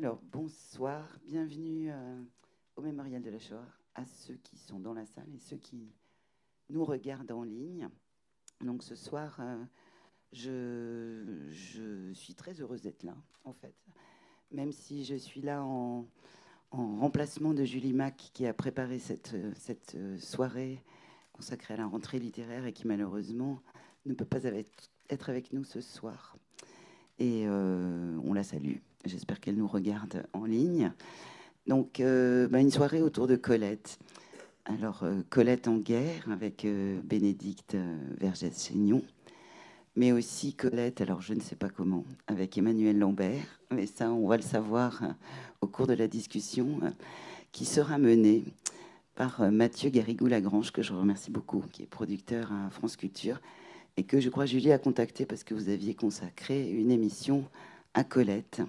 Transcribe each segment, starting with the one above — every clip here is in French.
Alors, bonsoir, bienvenue euh, au Mémorial de la Shoah, à ceux qui sont dans la salle et ceux qui nous regardent en ligne. Donc ce soir, euh, je, suis très heureuse d'être là, en fait, même si je suis là en, remplacement de Julie Mack qui a préparé cette, euh, cette soirée consacrée à la rentrée littéraire et qui malheureusement ne peut pas être avec nous ce soir. Et on la salue. J'espère qu'elle nous regarde en ligne. Donc, euh, bah, une soirée autour de Colette. Alors, euh, Colette en guerre avec euh, Bénédicte Vergès-Chaignon, mais aussi Colette, alors je ne sais pas comment, avec Emmanuel Lambert, mais ça, on va le savoir au cours de la discussion, qui sera menée par Mathieu Garrigou-Lagrange, que je remercie beaucoup, qui est producteur à France Culture, et que je crois Julie a contacté parce que vous aviez consacré une émission Colette.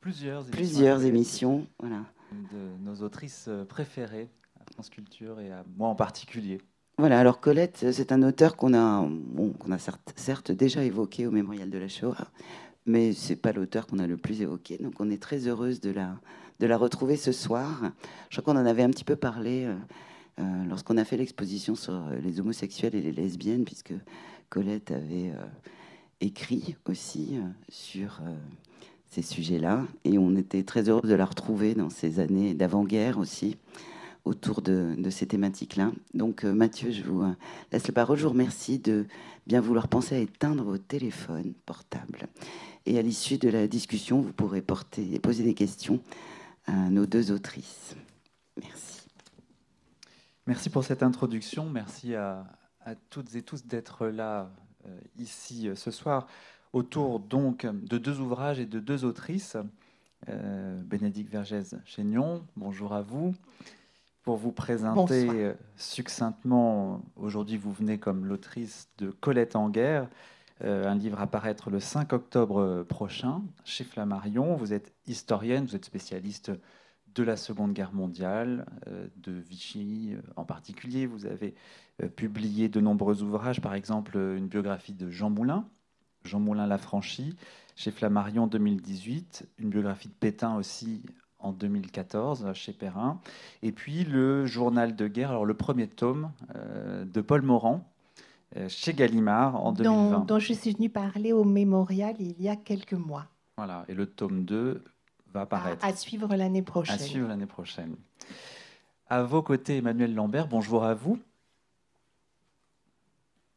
Plusieurs, Plusieurs émissions, Voilà. De nos autrices euh, préférées à France Culture et à moi en particulier. Voilà, alors Colette, euh, c'est un auteur qu'on a, qu'on a certes, déjà évoqué au Mémorial de la Shoah, mais ce n'est pas l'auteur qu'on a le plus évoqué. Donc on est très heureuse de la, de la retrouver ce soir. Je crois qu'on en avait un petit peu parlé euh, lorsqu'on a fait l'exposition sur les homosexuels et les lesbiennes, puisque Colette avait écrit aussi euh, sur euh, ces sujets-là. Et on était très heureux de la retrouver dans ces années d'avant-guerre aussi, autour de, ces thématiques-là. Donc euh, Mathieu, je vous laisse la parole. Je vous remercie de bien vouloir penser à éteindre vos téléphones portables. Et à l'issue de la discussion, vous pourrez porter poser des questions à nos deux autrices. Merci. Merci pour cette introduction. Merci à, à toutes et tous d'être là euh, ici euh, ce soir, autour donc de deux ouvrages et de deux autrices. Euh, Bénédicte vergès chénion bonjour à vous. Pour vous présenter succinctement, aujourd'hui vous venez comme l'autrice de Colette en guerre, un livre à paraître le 5 octobre prochain chez Flammarion. Vous êtes historienne, vous êtes spécialiste de la Seconde Guerre mondiale, de Vichy en particulier. Vous avez euh, publié de nombreux ouvrages, par exemple euh, une biographie de Jean Moulin, Jean Moulin l'a franchi, chez Flammarion en 2018, une biographie de Pétain aussi en 2014 euh, chez Perrin, et puis le journal de guerre, alors le premier tome de Paul Morand chez Gallimard en 2020. Dont, je suis venu parler au mémorial il y a quelques mois. Voilà, et le tome 2 va apparaître. À, suivre l'année prochaine. À suivre l'année prochaine. À vos côtés, Emmanuel Lambert, bonjour à vous.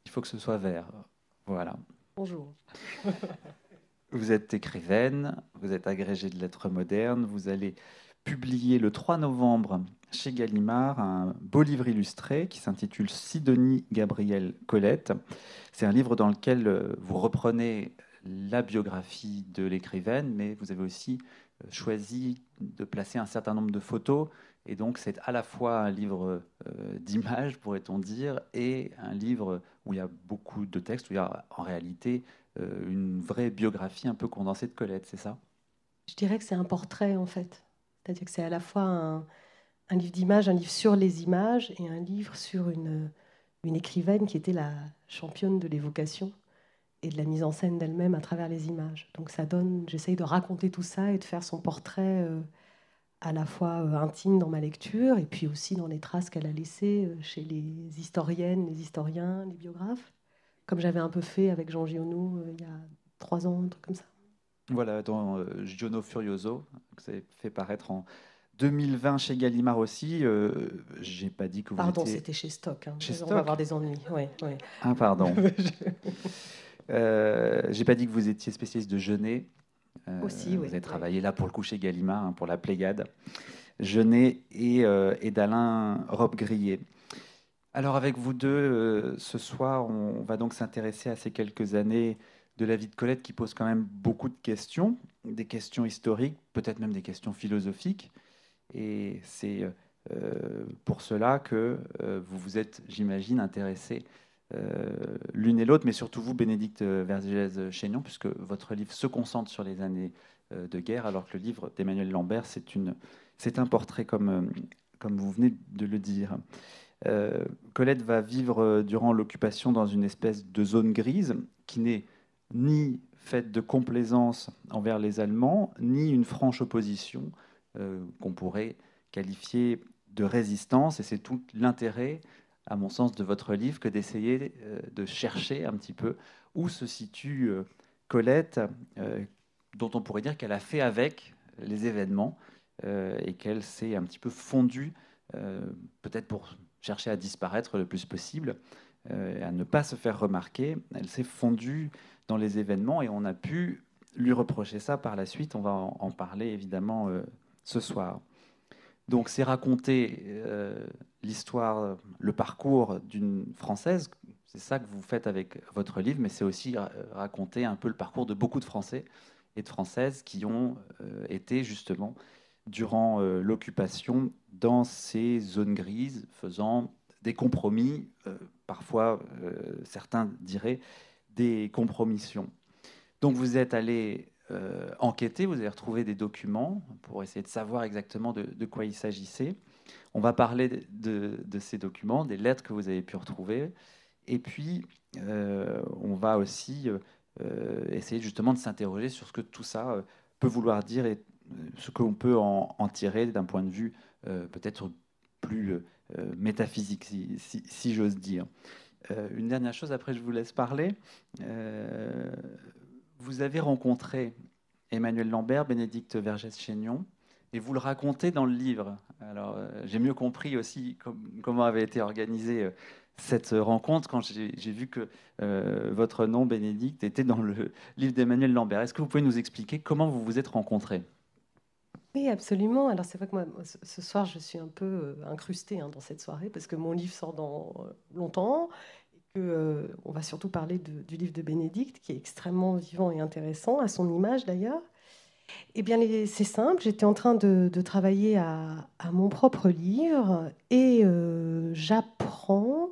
Il faut que ce soit vert. Voilà. Bonjour. Vous êtes écrivaine, vous êtes agrégée de lettres modernes, vous allez publier le 3 novembre chez Gallimard un beau livre illustré qui s'intitule Sidonie Gabrielle Colette. C'est un livre dans lequel euh, vous reprenez la biographie de l'écrivaine, mais vous avez aussi euh, choisi de placer un certain nombre de photos. Et donc c'est à la fois un livre euh, d'images, pourrait-on dire, et un livre où il y a beaucoup de textes, où il y a en réalité euh, une vraie biographie un peu condensée de Colette, c'est ça Je dirais que c'est un portrait en fait. C'est-à-dire que c'est à la fois un, livre d'images, un livre sur les images et un livre sur une, une écrivaine qui était la championne de l'évocation et de la mise en scène d'elle-même à travers les images. Donc ça donne, j'essaye de raconter tout ça et de faire son portrait. Euh, à la fois euh, intime dans ma lecture et puis aussi dans les traces qu'elle a laissées euh, chez les historiennes, les historiens, les biographes, comme j'avais un peu fait avec Jean Giono euh, il y a trois ans, un truc comme ça. Voilà, dans Giono Furioso, que vous avez fait paraître en 2020 chez Gallimard aussi. J'ai pas dit que vous Pardon, c'était chez Stock. Hein. On va avoir des ennuis. Ouais, Ah, pardon. Je... euh, J'ai pas dit que vous étiez spécialiste de Genet. Euh, Aussi, vous avez travaillé là pour le coucher Gallimard, hein, pour la Pléiade. Genet et, euh, d'Alain Rob Grillet. Alors avec vous deux, euh, ce soir, on va donc s'intéresser à ces quelques années de la vie de Colette qui pose quand même beaucoup de questions, des questions historiques, peut-être même des questions philosophiques. Et c'est pour cela que vous vous êtes, j'imagine, intéressé euh, l'une et l'autre, mais surtout vous, Bénédicte Vergès-Chaignon, puisque votre livre se concentre sur les années euh, de guerre, alors que le livre d'Emmanuel Lambert, c'est un portrait euh, comme, vous venez de le dire. Colette va vivre durant l'occupation dans une espèce de zone grise qui n'est ni faite de complaisance envers les Allemands, ni une franche opposition qu'on pourrait qualifier de résistance. Et c'est tout l'intérêt à mon sens, de votre livre que d'essayer euh, de chercher un petit peu où se situe euh, Colette, euh, dont on pourrait dire qu'elle a fait avec les événements et qu'elle s'est un petit peu fondue, peut-être pour chercher à disparaître le plus possible, à ne pas se faire remarquer. Elle s'est fondue dans les événements et on a pu lui reprocher ça par la suite. On va en parler évidemment ce soir. Donc c'est raconter euh, l'histoire, le parcours d'une Française. C'est ça que vous faites avec votre livre, mais c'est aussi raconter un peu le parcours de beaucoup de Français et de Françaises qui ont euh, été justement durant euh, l'occupation dans ces zones grises, faisant des compromis, parfois certains diraient des compromissions. Donc vous êtes allé euh, vous avez retrouvé des documents pour essayer de savoir exactement de, quoi il s'agissait. On va parler de, ces documents, des lettres que vous avez pu retrouver. Et puis, euh, on va aussi euh, essayer justement de s'interroger sur ce que tout ça peut vouloir dire et ce que l'on peut en, tirer d'un point de vue peut-être plus métaphysique, si, j'ose dire. une dernière chose, après je vous laisse parler. Vous avez rencontré Emmanuel Lambert, Bénédicte Vergès-Chénion, et vous le racontez dans le livre. Alors, euh, j'ai mieux compris aussi comment avait été organisée euh, cette rencontre quand j'ai vu que euh, votre nom, Bénédicte, était dans le livre d'Emmanuel Lambert. Est-ce que vous pouvez nous expliquer comment vous vous êtes rencontrés Oui, absolument. Alors, c'est vrai que moi, ce soir, je suis un peu incrustée hein, dans cette soirée parce que mon livre sort dans longtemps euh, on va surtout parler du livre de Bénédicte, qui est extrêmement vivant et intéressant, à son image d'ailleurs. Eh bien, c'est simple, j'étais en train de, travailler à, mon propre livre et euh, j'apprends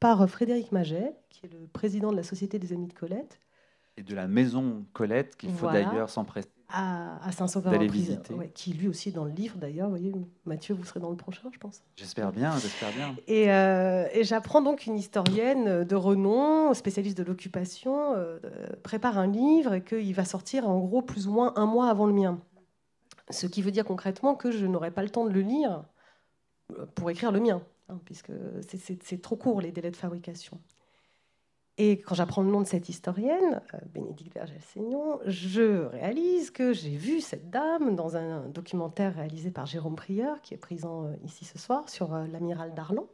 par Frédéric Maget, qui est le président de la Société des Amis de Colette. Et de la maison Colette, qu'il faut d'ailleurs d'ailleurs s'empresser à, Saint-Sauveur en prison, qui lui aussi est dans le livre d'ailleurs. Voyez, Mathieu, vous serez dans le prochain, je pense. J'espère bien, j'espère bien. Et, euh, j'apprends donc une historienne de renom, spécialiste de l'occupation, euh, prépare un livre et qu'il va sortir en gros plus ou moins un mois avant le mien. Ce qui veut dire concrètement que je n'aurai pas le temps de le lire euh, pour écrire le mien, hein, puisque c'est trop court les délais de fabrication. Et quand j'apprends le nom de cette historienne, euh, Bénédicte vergès saignon je réalise que j'ai vu cette dame dans un documentaire réalisé par Jérôme Prieur, qui est présent euh, ici ce soir, sur euh, l'amiral Darlan.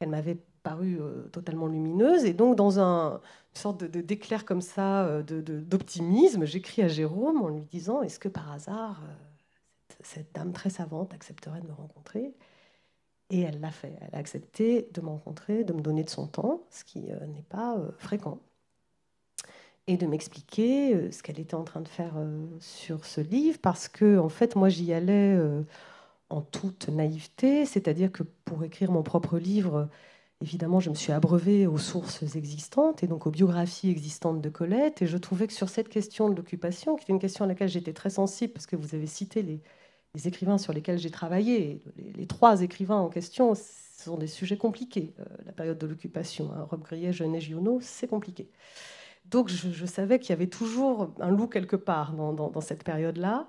Elle m'avait paru totalement lumineuse. Et donc, dans une sorte de, d'éclair comme ça, d'optimisme, j'écris à Jérôme en lui disant Est-ce que par hasard, cette dame très savante accepterait de me rencontrer et elle l'a fait. Elle a accepté de me rencontrer, de me donner de son temps, ce qui euh, n'est pas euh, fréquent, et de m'expliquer euh, ce qu'elle était en train de faire sur ce livre, parce que en fait, moi, j'y allais en toute naïveté, c'est-à-dire que pour écrire mon propre livre, évidemment, je me suis abreuvée aux sources existantes et donc aux biographies existantes de Colette, et je trouvais que sur cette question de l'occupation, qui est une question à laquelle j'étais très sensible, parce que vous avez cité les les écrivains sur lesquels j'ai travaillé, les, trois écrivains en question, ce sont des sujets compliqués. Euh, la période de l'occupation, hein, Rob Grillet, Jeunet, Giono, c'est compliqué. Donc je, savais qu'il y avait toujours un loup quelque part dans, cette période-là.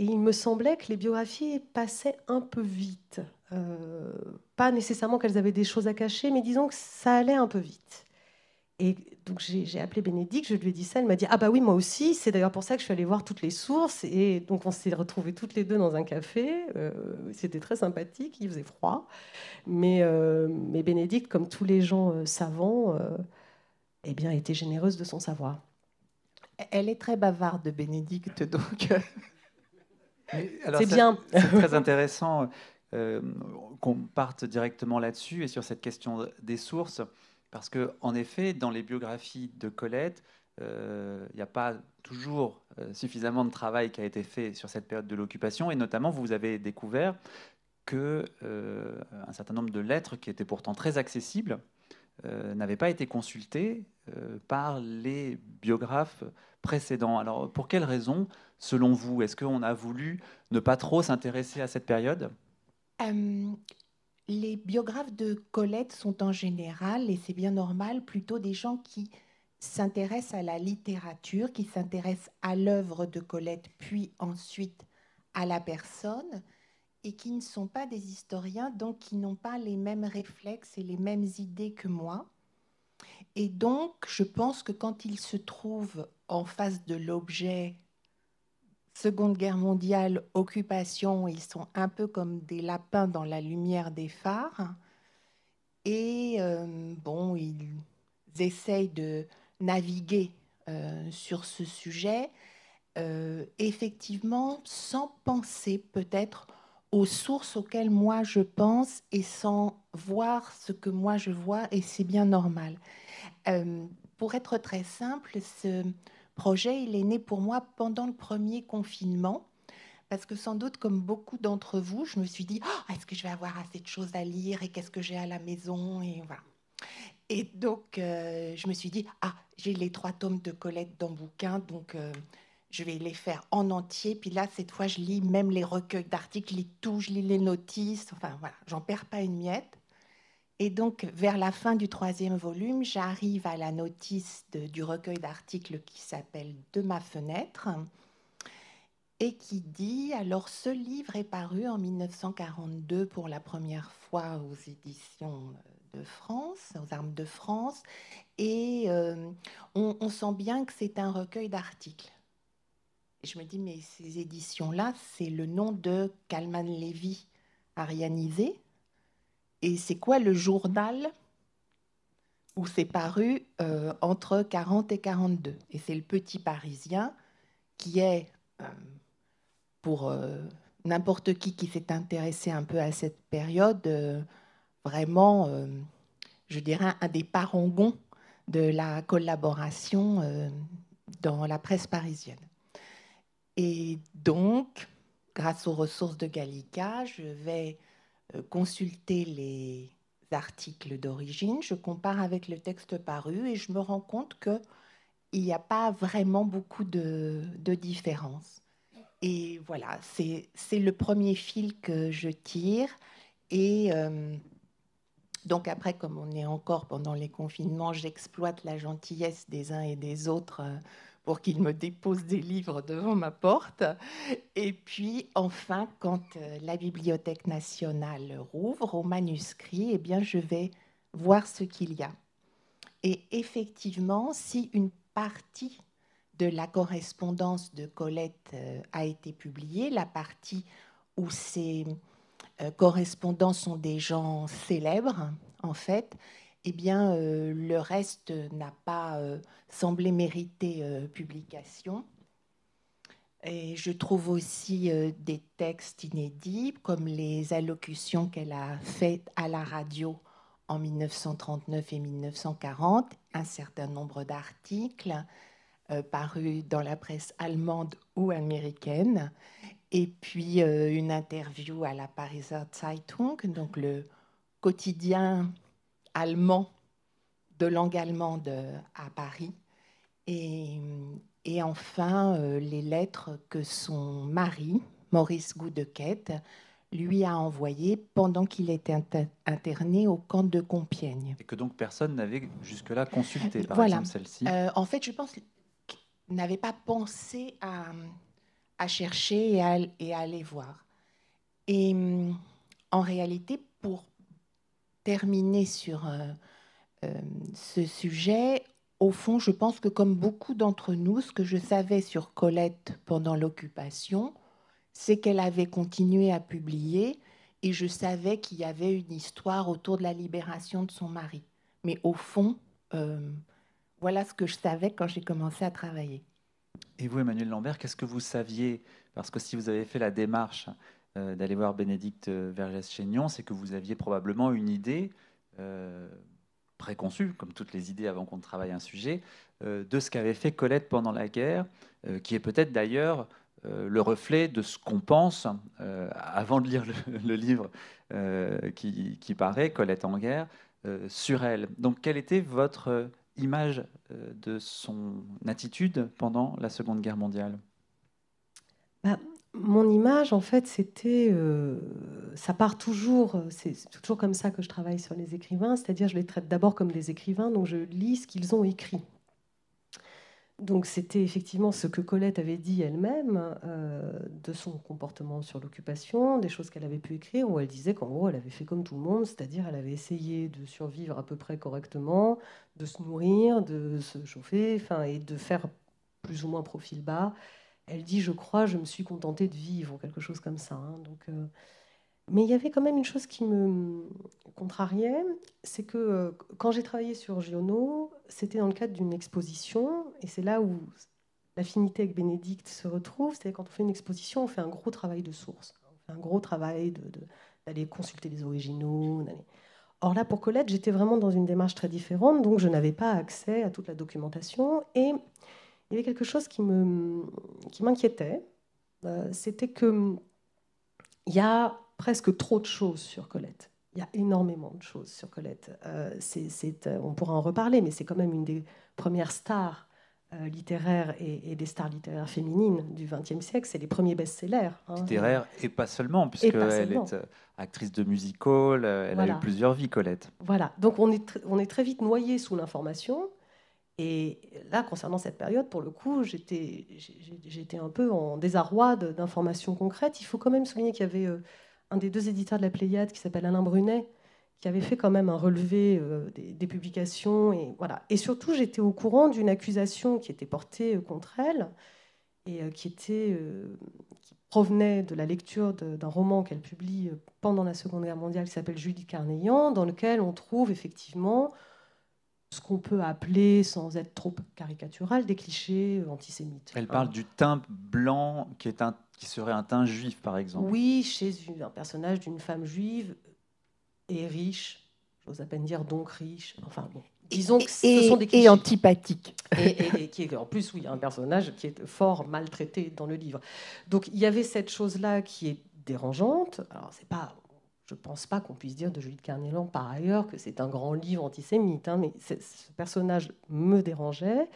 Et il me semblait que les biographies passaient un peu vite. Euh, pas nécessairement qu'elles avaient des choses à cacher, mais disons que ça allait un peu vite. Et donc j'ai appelé Bénédicte, je lui ai dit ça, elle m'a dit Ah bah oui, moi aussi, c'est d'ailleurs pour ça que je suis allée voir toutes les sources. Et donc on s'est retrouvés toutes les deux dans un café, euh, c'était très sympathique, il faisait froid. Mais, euh, Bénédicte, comme tous les gens euh, savants, eh bien, était généreuse de son savoir. Elle est très bavarde, de Bénédicte, donc. c'est bien. C'est très intéressant qu'on parte directement là-dessus et sur cette question des sources. Parce que, en effet, dans les biographies de Colette, euh, il n'y a pas toujours euh, suffisamment de travail qui a été fait sur cette période de l'occupation, et notamment vous avez découvert qu'un euh, certain nombre de lettres qui étaient pourtant très accessibles n'avaient pas été consultées par les biographes précédents. Alors pour quelles raisons, selon vous, est-ce qu'on a voulu ne pas trop s'intéresser à cette période les biographes de Colette sont en général, et c'est bien normal, plutôt des gens qui s'intéressent à la littérature, qui s'intéressent à l'œuvre de Colette, puis ensuite à la personne, et qui ne sont pas des historiens, donc qui n'ont pas les mêmes réflexes et les mêmes idées que moi. Et donc, je pense que quand ils se trouvent en face de l'objet Seconde Guerre mondiale, occupation, ils sont un peu comme des lapins dans la lumière des phares. Et euh, bon, ils essayent de naviguer euh, sur ce sujet, euh, effectivement, sans penser peut-être aux sources auxquelles moi je pense et sans voir ce que moi je vois, et c'est bien normal. pour être très simple, ce, projet, il est né pour moi pendant le premier confinement parce que sans doute, comme beaucoup d'entre vous, je me suis dit oh, est-ce que je vais avoir assez de choses à lire et qu'est-ce que j'ai à la maison et voilà. Et donc, euh, je me suis dit ah, j'ai les trois tomes de Colette dans le bouquin, donc euh, je vais les faire en entier. Puis là, cette fois, je lis même les recueils d'articles, je lis tout, je lis les notices, enfin voilà, j'en perds pas une miette. Et donc, vers la fin du troisième volume, j'arrive à la notice du recueil d'articles qui s'appelle De ma fenêtre et qui dit, alors ce livre est paru en 1942 pour la première fois aux éditions de France, aux armes de France, et euh, on, sent bien que c'est un recueil d'articles je me dis, mais ces éditions-là, c'est le nom de Kalman Levy arianisé. Et c'est quoi le journal où c'est paru euh, entre 40 et 42 Et c'est le Petit Parisien qui est, euh, pour euh, n'importe qui qui s'est intéressé un peu à cette période, vraiment, je dirais, un des parangons de la collaboration dans la presse parisienne. Et donc, grâce aux ressources de Gallica, je vais euh, consulter les articles d'origine, je compare avec le texte paru et je me rends compte qu'il n'y a pas vraiment beaucoup de, de différence. Et voilà, c'est le premier fil que je tire. Et euh, donc après, comme on est encore pendant les confinements, j'exploite la gentillesse des uns et des autres euh, pour qu'il me dépose des livres devant ma porte. Et puis enfin, quand euh, la Bibliothèque nationale rouvre aux manuscrits, eh bien, je vais voir ce qu'il y a. Et effectivement, si une partie de la correspondance de Colette euh, a été publiée, la partie où ces euh, correspondants sont des gens célèbres, en fait, eh bien, euh, le reste n'a pas euh, semblé mériter euh, publication. Et je trouve aussi des textes inédits, comme les allocutions qu'elle a faites à la radio en 1939 et 1940, un certain nombre d'articles parus dans la presse allemande ou américaine, et puis une interview à la Pariser Zeitung, donc le quotidien allemand, de langue allemande euh, à Paris. Et, enfin, euh, les lettres que son mari, Maurice Goudequette, lui a envoyées pendant qu'il était interné au camp de Compiègne. Et que donc personne n'avait jusque-là consulté, par exemple celle-ci euh, En fait, je pense qu'il n'avait pas pensé à, chercher et et à aller voir. Et hum, en réalité, pour terminer sur euh, euh, ce sujet, au fond, je pense que comme beaucoup d'entre nous, ce que je savais sur Colette pendant l'occupation, c'est qu'elle avait continué à publier et je savais qu'il y avait une histoire autour de la libération de son mari. Mais au fond, euh, voilà ce que je savais quand j'ai commencé à travailler. Et vous, Emmanuel Lambert, qu'est-ce que vous saviez Parce que si vous avez fait la démarche euh, d'aller voir Bénédicte euh, Vergès-Chaignon, c'est que vous aviez probablement une idée euh, préconçue, comme toutes les idées avant qu'on travaille un sujet, de ce qu'avait fait Colette pendant la guerre, qui est peut-être d'ailleurs le reflet de ce qu'on pense avant de lire le, livre qui, paraît, Colette en guerre, sur elle. Donc quelle était votre image de son attitude pendant la Seconde Guerre mondiale bah, mon image, en fait, c'était. Euh, ça part toujours. C'est toujours comme ça que je travaille sur les écrivains, c'est-à-dire je les traite d'abord comme des écrivains, donc je lis ce qu'ils ont écrit. Donc c'était effectivement ce que Colette avait dit elle-même euh, de son comportement sur l'occupation, des choses qu'elle avait pu écrire, où elle disait qu'en gros elle avait fait comme tout le monde, c'est-à-dire elle avait essayé de survivre à peu près correctement, de se nourrir, de se chauffer, et de faire plus ou moins profil bas, elle dit, je crois, je me suis contentée de vivre, quelque chose comme ça. Hein. donc, euh, mais il y avait quand même une chose qui me contrariait, c'est que euh, quand j'ai travaillé sur Giono, c'était dans le cadre d'une exposition, et c'est là où l'affinité avec Bénédicte se retrouve, c'est quand on fait une exposition, on fait un gros travail de source, on fait un gros travail d'aller consulter les originaux. Or là, pour Colette, j'étais vraiment dans une démarche très différente, donc je n'avais pas accès à toute la documentation, et il y avait quelque chose qui m'inquiétait. Qui m'inquiétait, euh, C'était que hum, il y a presque trop de choses sur Colette. Il y a énormément de choses sur Colette. Euh, euh, on pourra en reparler, mais c'est quand même une des premières stars littéraires et, des stars littéraires féminines du XXe siècle. C'est les premiers best-sellers. Hein. Littéraires et pas seulement, puisqu'elle est actrice de musical, elle a eu plusieurs vies, Colette. Voilà, donc on est, on est très vite noyé sous l'information. Et là, concernant cette période, pour le coup, j'étais, un peu en désarroi d'informations concrètes. Il faut quand même souligner qu'il y avait euh, un des deux éditeurs de la Pléiade qui s'appelle Alain Brunet, qui avait fait quand même un relevé euh, des, publications. Et, voilà. et surtout, j'étais au courant d'une accusation qui était portée euh, contre elle et qui, provenait de la lecture d'un roman qu'elle publie pendant la Seconde Guerre mondiale qui s'appelle Julie Carnéan, dans lequel on trouve effectivement ce qu'on peut appeler, sans être trop caricatural, des clichés euh, antisémites. Elle parle du teint blanc qui, est un, qui serait un teint juif, par exemple. Oui, chez un personnage d'une femme juive et riche, j'ose à peine dire donc riche, enfin bon. Disons que ce sont des clichés. antipathiques Et, qui est en plus, oui, un personnage qui est fort maltraité dans le livre. Donc il y avait cette chose-là qui est dérangeante. Alors c'est pas je ne pense pas qu'on puisse dire de Julie Carnélan par ailleurs que c'est un grand livre antisémite, hein, mais ce personnage me dérangeait.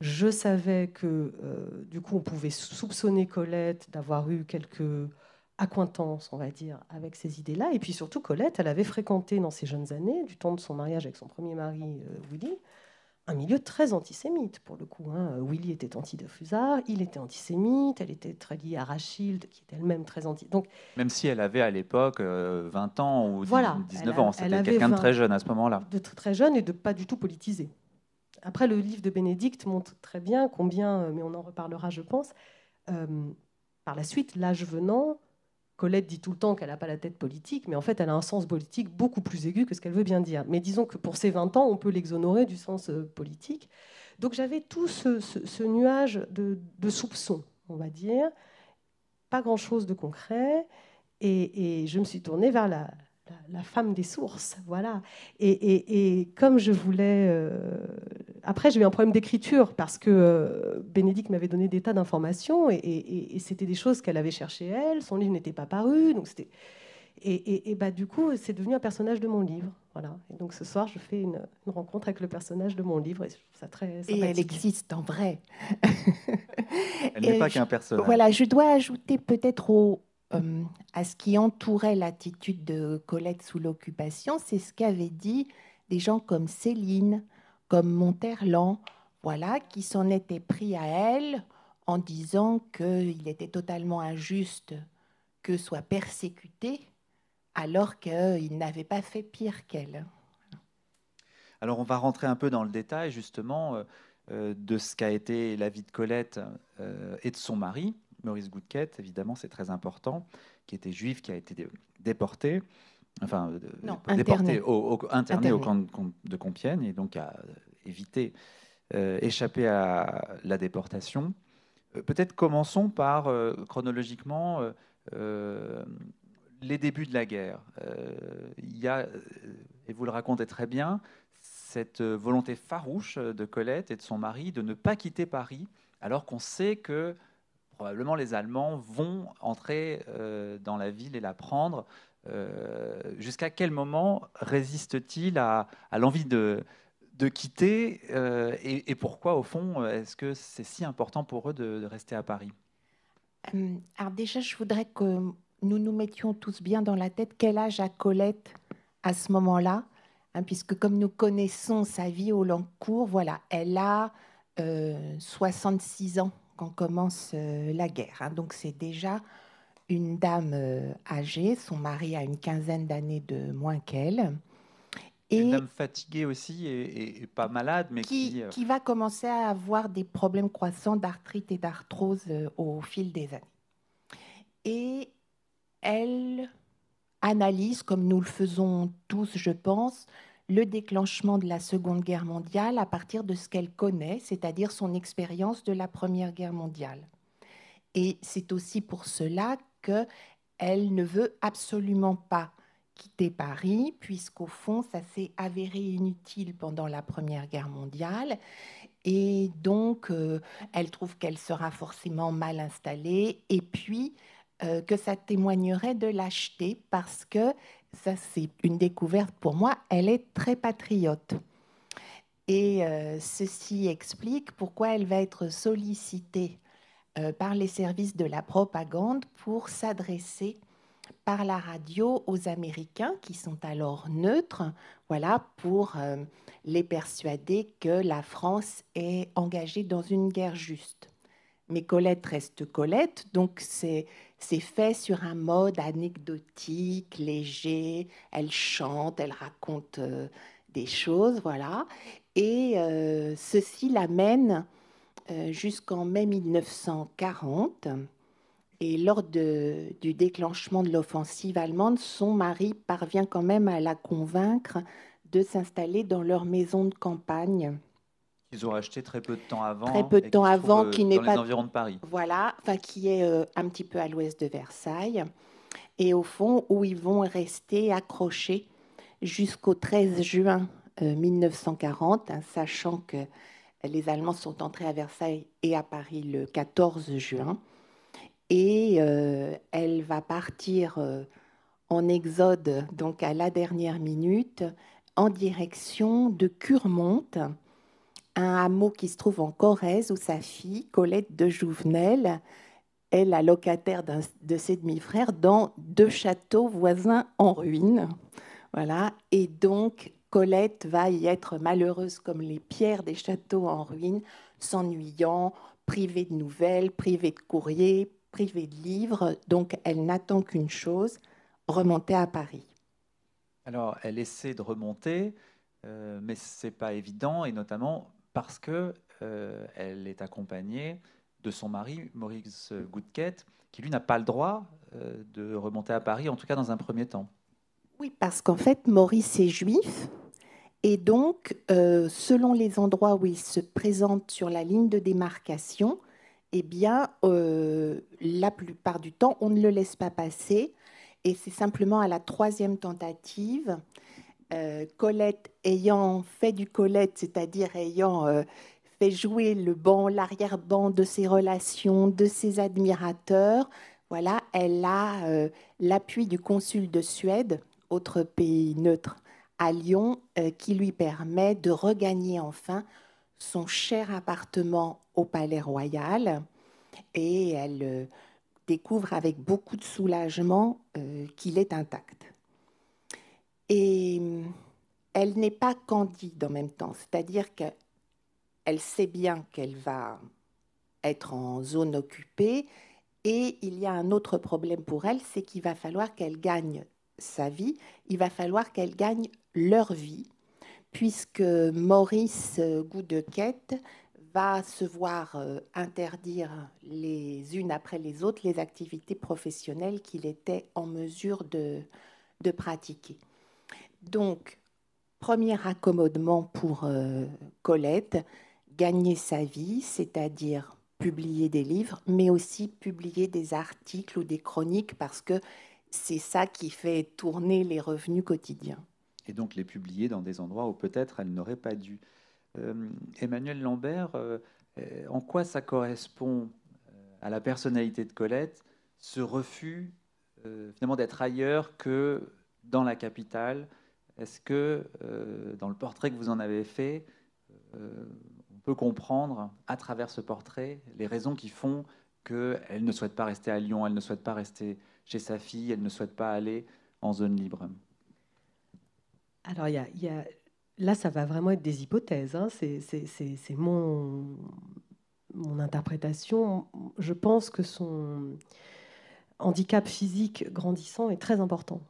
Je savais que euh, du coup on pouvait soupçonner Colette d'avoir eu quelques accointances, on va dire, avec ces idées-là. Et puis surtout, Colette, elle avait fréquenté dans ses jeunes années, du temps de son mariage avec son premier mari, euh, Woody, un milieu très antisémite pour le coup. Hein. Willy était anti defusard il était antisémite, elle était très liée à Rachild, qui était elle-même très anti. Donc, Même si elle avait à l'époque 20 euh, ans ou 19 ans, c'était quelqu'un de très jeune à ce moment-là. De très jeune et de pas du tout politisé. Après, le livre de Bénédicte montre très bien combien, euh, mais on en reparlera, je pense, euh, par la suite, l'âge venant, Colette dit tout le temps qu'elle n'a pas la tête politique, mais en fait, elle a un sens politique beaucoup plus aigu que ce qu'elle veut bien dire. Mais disons que pour ces 20 ans, on peut l'exonérer du sens euh, politique. Donc j'avais tout ce, nuage de, soupçons, on va dire, pas grand-chose de concret, et, et, je me suis tournée vers la, la, femme des sources, voilà. Et, comme je voulais, euh, après j'ai eu un problème d'écriture parce que euh, Bénédicte m'avait donné des tas d'informations et, c'était des choses qu'elle avait cherchées elle. Son livre n'était pas paru, donc c'était et, bah du coup c'est devenu un personnage de mon livre, voilà. Et donc ce soir je fais une, rencontre avec le personnage de mon livre et ça très elle existe en vrai. elle n'est pas qu'un personnage. Voilà, je dois ajouter peut-être au euh, à ce qui entourait l'attitude de Colette sous l'occupation, c'est ce qu'avaient dit des gens comme Céline, comme Monterland, voilà, qui s'en étaient pris à elle en disant qu'il était totalement injuste que soit persécutée alors qu'il n'avait pas fait pire qu'elle. Alors on va rentrer un peu dans le détail justement euh, euh, de ce qu'a été la vie de Colette et de son mari. Maurice Goudquette, évidemment, c'est très important, qui était juif, qui a été déporté, enfin, déporté, Au, camp de, Compiègne, et donc a euh, évité, euh, échappé à la déportation. Euh, peut-être commençons par, chronologiquement, les débuts de la guerre. Il y a, et vous le racontez très bien, cette volonté farouche de Colette et de son mari de ne pas quitter Paris, alors qu'on sait que probablement les Allemands vont entrer euh, dans la ville et la prendre. Euh, jusqu'à quel moment résiste-t-il à, l'envie de, de, quitter euh, et, pourquoi, au fond, est-ce que c'est si important pour eux de, rester à Paris Alors déjà, je voudrais que nous nous mettions tous bien dans la tête quel âge a Colette à ce moment-là, hein, puisque comme nous connaissons sa vie au long cours, voilà, elle a 66 ans quand commence euh, la guerre. Hein. Donc c'est déjà une dame euh, âgée, son mari a une quinzaine d'années de moins qu'elle. Et une dame fatiguée aussi et, pas malade, mais qui, euh, qui, va commencer à avoir des problèmes croissants d'arthrite et d'arthrose au fil des années. Et elle analyse, comme nous le faisons tous, je pense, le déclenchement de la Seconde Guerre mondiale à partir de ce qu'elle connaît, c'est-à-dire son expérience de la Première Guerre mondiale. Et c'est aussi pour cela qu'elle ne veut absolument pas quitter Paris, puisqu'au fond, ça s'est avéré inutile pendant la Première Guerre mondiale. Et donc, euh, elle trouve qu'elle sera forcément mal installée. Et puis, euh, que ça témoignerait de lâcheté parce que ça c'est une découverte pour moi, elle est très patriote. Et euh, ceci explique pourquoi elle va être sollicitée euh, par les services de la propagande pour s'adresser par la radio aux Américains qui sont alors neutres, voilà, pour euh, les persuader que la France est engagée dans une guerre juste. Mais Colette reste Colette, donc c'est c'est fait sur un mode anecdotique, léger. Elle chante, elle raconte euh, des choses, voilà. Et euh, ceci l'amène euh, jusqu'en mai 1940. Et lors du déclenchement de l'offensive allemande, son mari parvient quand même à la convaincre de s'installer dans leur maison de campagne ils ont acheté très peu de temps avant. Très peu de temps avant, qui pas. Euh, dans les environs de Paris. Voilà, qui est euh, un petit peu à l'ouest de Versailles. Et au fond, où ils vont rester accrochés jusqu'au 13 juin 1940, euh, hein, sachant que les Allemands sont entrés à Versailles et à Paris le 14 juin. Et elle va partir en exode, donc à la dernière minute, en direction de Curemontes, un hameau qui se trouve en Corrèze où sa fille, Colette de Jouvenel, est la locataire de ses demi-frères dans deux châteaux voisins en ruine. Voilà. Et donc, Colette va y être malheureuse comme les pierres des châteaux en ruine, s'ennuyant, privée de nouvelles, privée de courriers, privée de livres. Donc, elle n'attend qu'une chose, remonter à Paris. Alors, elle essaie de remonter, euh, mais ce n'est pas évident, et notamment parce que euh, elle est accompagnée de son mari, Maurice Goudquette, qui lui n'a pas le droit euh, de remonter à Paris, en tout cas dans un premier temps. Oui, parce qu'en fait, Maurice est juif. Et donc, euh, selon les endroits où il se présente sur la ligne de démarcation, eh bien, la plupart du temps, on ne le laisse pas passer. Et c'est simplement à la troisième tentative euh, Colette ayant fait du Colette, c'est-à-dire ayant euh, fait jouer le banc, l'arrière-banc de ses relations, de ses admirateurs, voilà, elle a euh, l'appui du consul de Suède, autre pays neutre, à Lyon, qui lui permet de regagner enfin son cher appartement au Palais Royal. Et elle découvre avec beaucoup de soulagement qu'il est intact. Et mm, elle n'est pas candide en même temps, c'est-à-dire qu'elle sait bien qu'elle va être en zone occupée et il y a un autre problème pour elle, c'est qu'il va falloir qu'elle gagne sa vie, il va falloir qu'elle gagne leur vie, puisque Maurice Goudeket va se voir euh, interdire les unes après les autres les activités professionnelles qu'il était en mesure de, de pratiquer. Donc, premier accommodement pour euh, Colette, gagner sa vie, c'est-à-dire publier des livres, mais aussi publier des articles ou des chroniques, parce que c'est ça qui fait tourner les revenus quotidiens. Et donc les publier dans des endroits où peut-être elle n'aurait pas dû. Euh, Emmanuel Lambert, euh, en quoi ça correspond à la personnalité de Colette, ce refus finalement d'être ailleurs que dans la capitale, est-ce que euh, dans le portrait que vous en avez fait, euh, on peut comprendre à travers ce portrait les raisons qui font qu'elle ne souhaite pas rester à Lyon, elle ne souhaite pas rester chez sa fille, elle ne souhaite pas aller en zone libre Alors là, ça va vraiment être des hypothèses. Hein. C'est mon, interprétation. Je pense que son handicap physique grandissant est très important.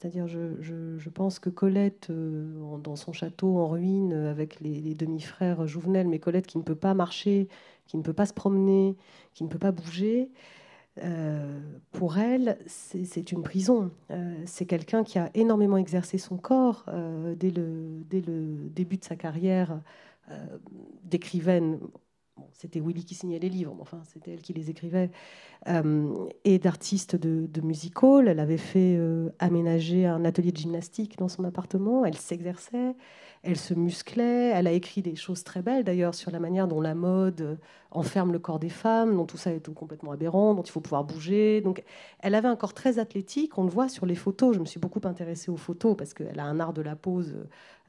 C'est-à-dire, je, pense que Colette, euh, dans son château en ruine, euh, avec les, demi-frères Jouvenel, mais Colette qui ne peut pas marcher, qui ne peut pas se promener, qui ne peut pas bouger, euh, pour elle, c'est une prison. c'est quelqu'un qui a énormément exercé son corps dès le, dès, le, début de sa carrière d'écrivaine c'était Willy qui signait les livres, mais enfin, c'était elle qui les écrivait, euh, et d'artistes de, de music hall. Elle avait fait euh, aménager un atelier de gymnastique dans son appartement. Elle s'exerçait, elle se musclait. Elle a écrit des choses très belles, d'ailleurs, sur la manière dont la mode euh, enferme le corps des femmes, dont tout ça est tout complètement aberrant, dont il faut pouvoir bouger. Donc, elle avait un corps très athlétique. On le voit sur les photos. Je me suis beaucoup intéressée aux photos parce qu'elle a un art de la pose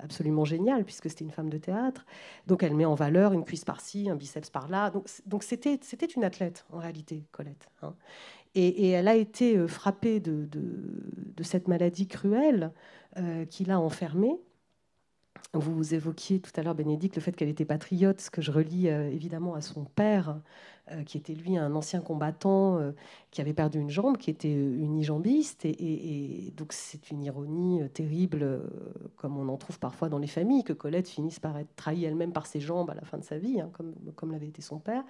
absolument génial, puisque c'était une femme de théâtre. Donc elle met en valeur une cuisse par-ci, un biceps par-là. Donc c'était une athlète, en réalité, Colette. Hein. Et, elle a été euh, frappée de, cette maladie cruelle euh, qui l'a enfermée. Vous évoquiez tout à l'heure, Bénédicte, le fait qu'elle était patriote, ce que je relis euh, évidemment à son père, euh, qui était lui un ancien combattant euh, qui avait perdu une jambe, qui était unijambiste. Et, et, donc c'est une ironie terrible, comme on en trouve parfois dans les familles, que Colette finisse par être trahie elle-même par ses jambes à la fin de sa vie, hein, comme, l'avait été son père.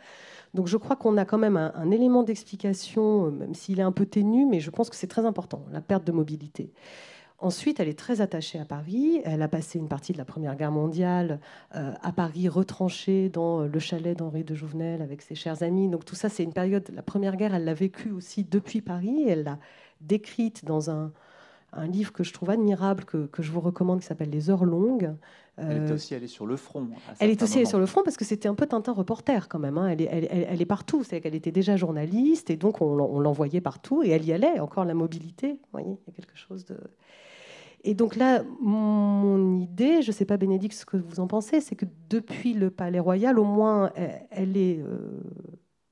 Donc je crois qu'on a quand même un, un élément d'explication, même s'il est un peu ténu, mais je pense que c'est très important, la perte de mobilité. Ensuite, elle est très attachée à Paris. Elle a passé une partie de la Première Guerre mondiale euh, à Paris, retranchée dans euh, le chalet d'Henri de Jouvenel avec ses chers amis. Donc tout ça, c'est une période. La Première Guerre, elle l'a vécue aussi depuis Paris. Elle l'a décrite dans un, livre que je trouve admirable, que, je vous recommande, qui s'appelle Les Heures Longues. Euh, elle est aussi allée sur le front. Elle est aussi allée sur le front parce que c'était un peu Tintin reporter quand même. Hein. Elle, est, elle, elle, à est, partout. C'est qu'elle était déjà journaliste et donc on, l'envoyait partout et elle y allait. Encore la mobilité. Vous voyez, il y a quelque chose de. Et donc là, mon idée, je ne sais pas Bénédicte ce que vous en pensez, c'est que depuis le Palais Royal, au moins, elle est euh,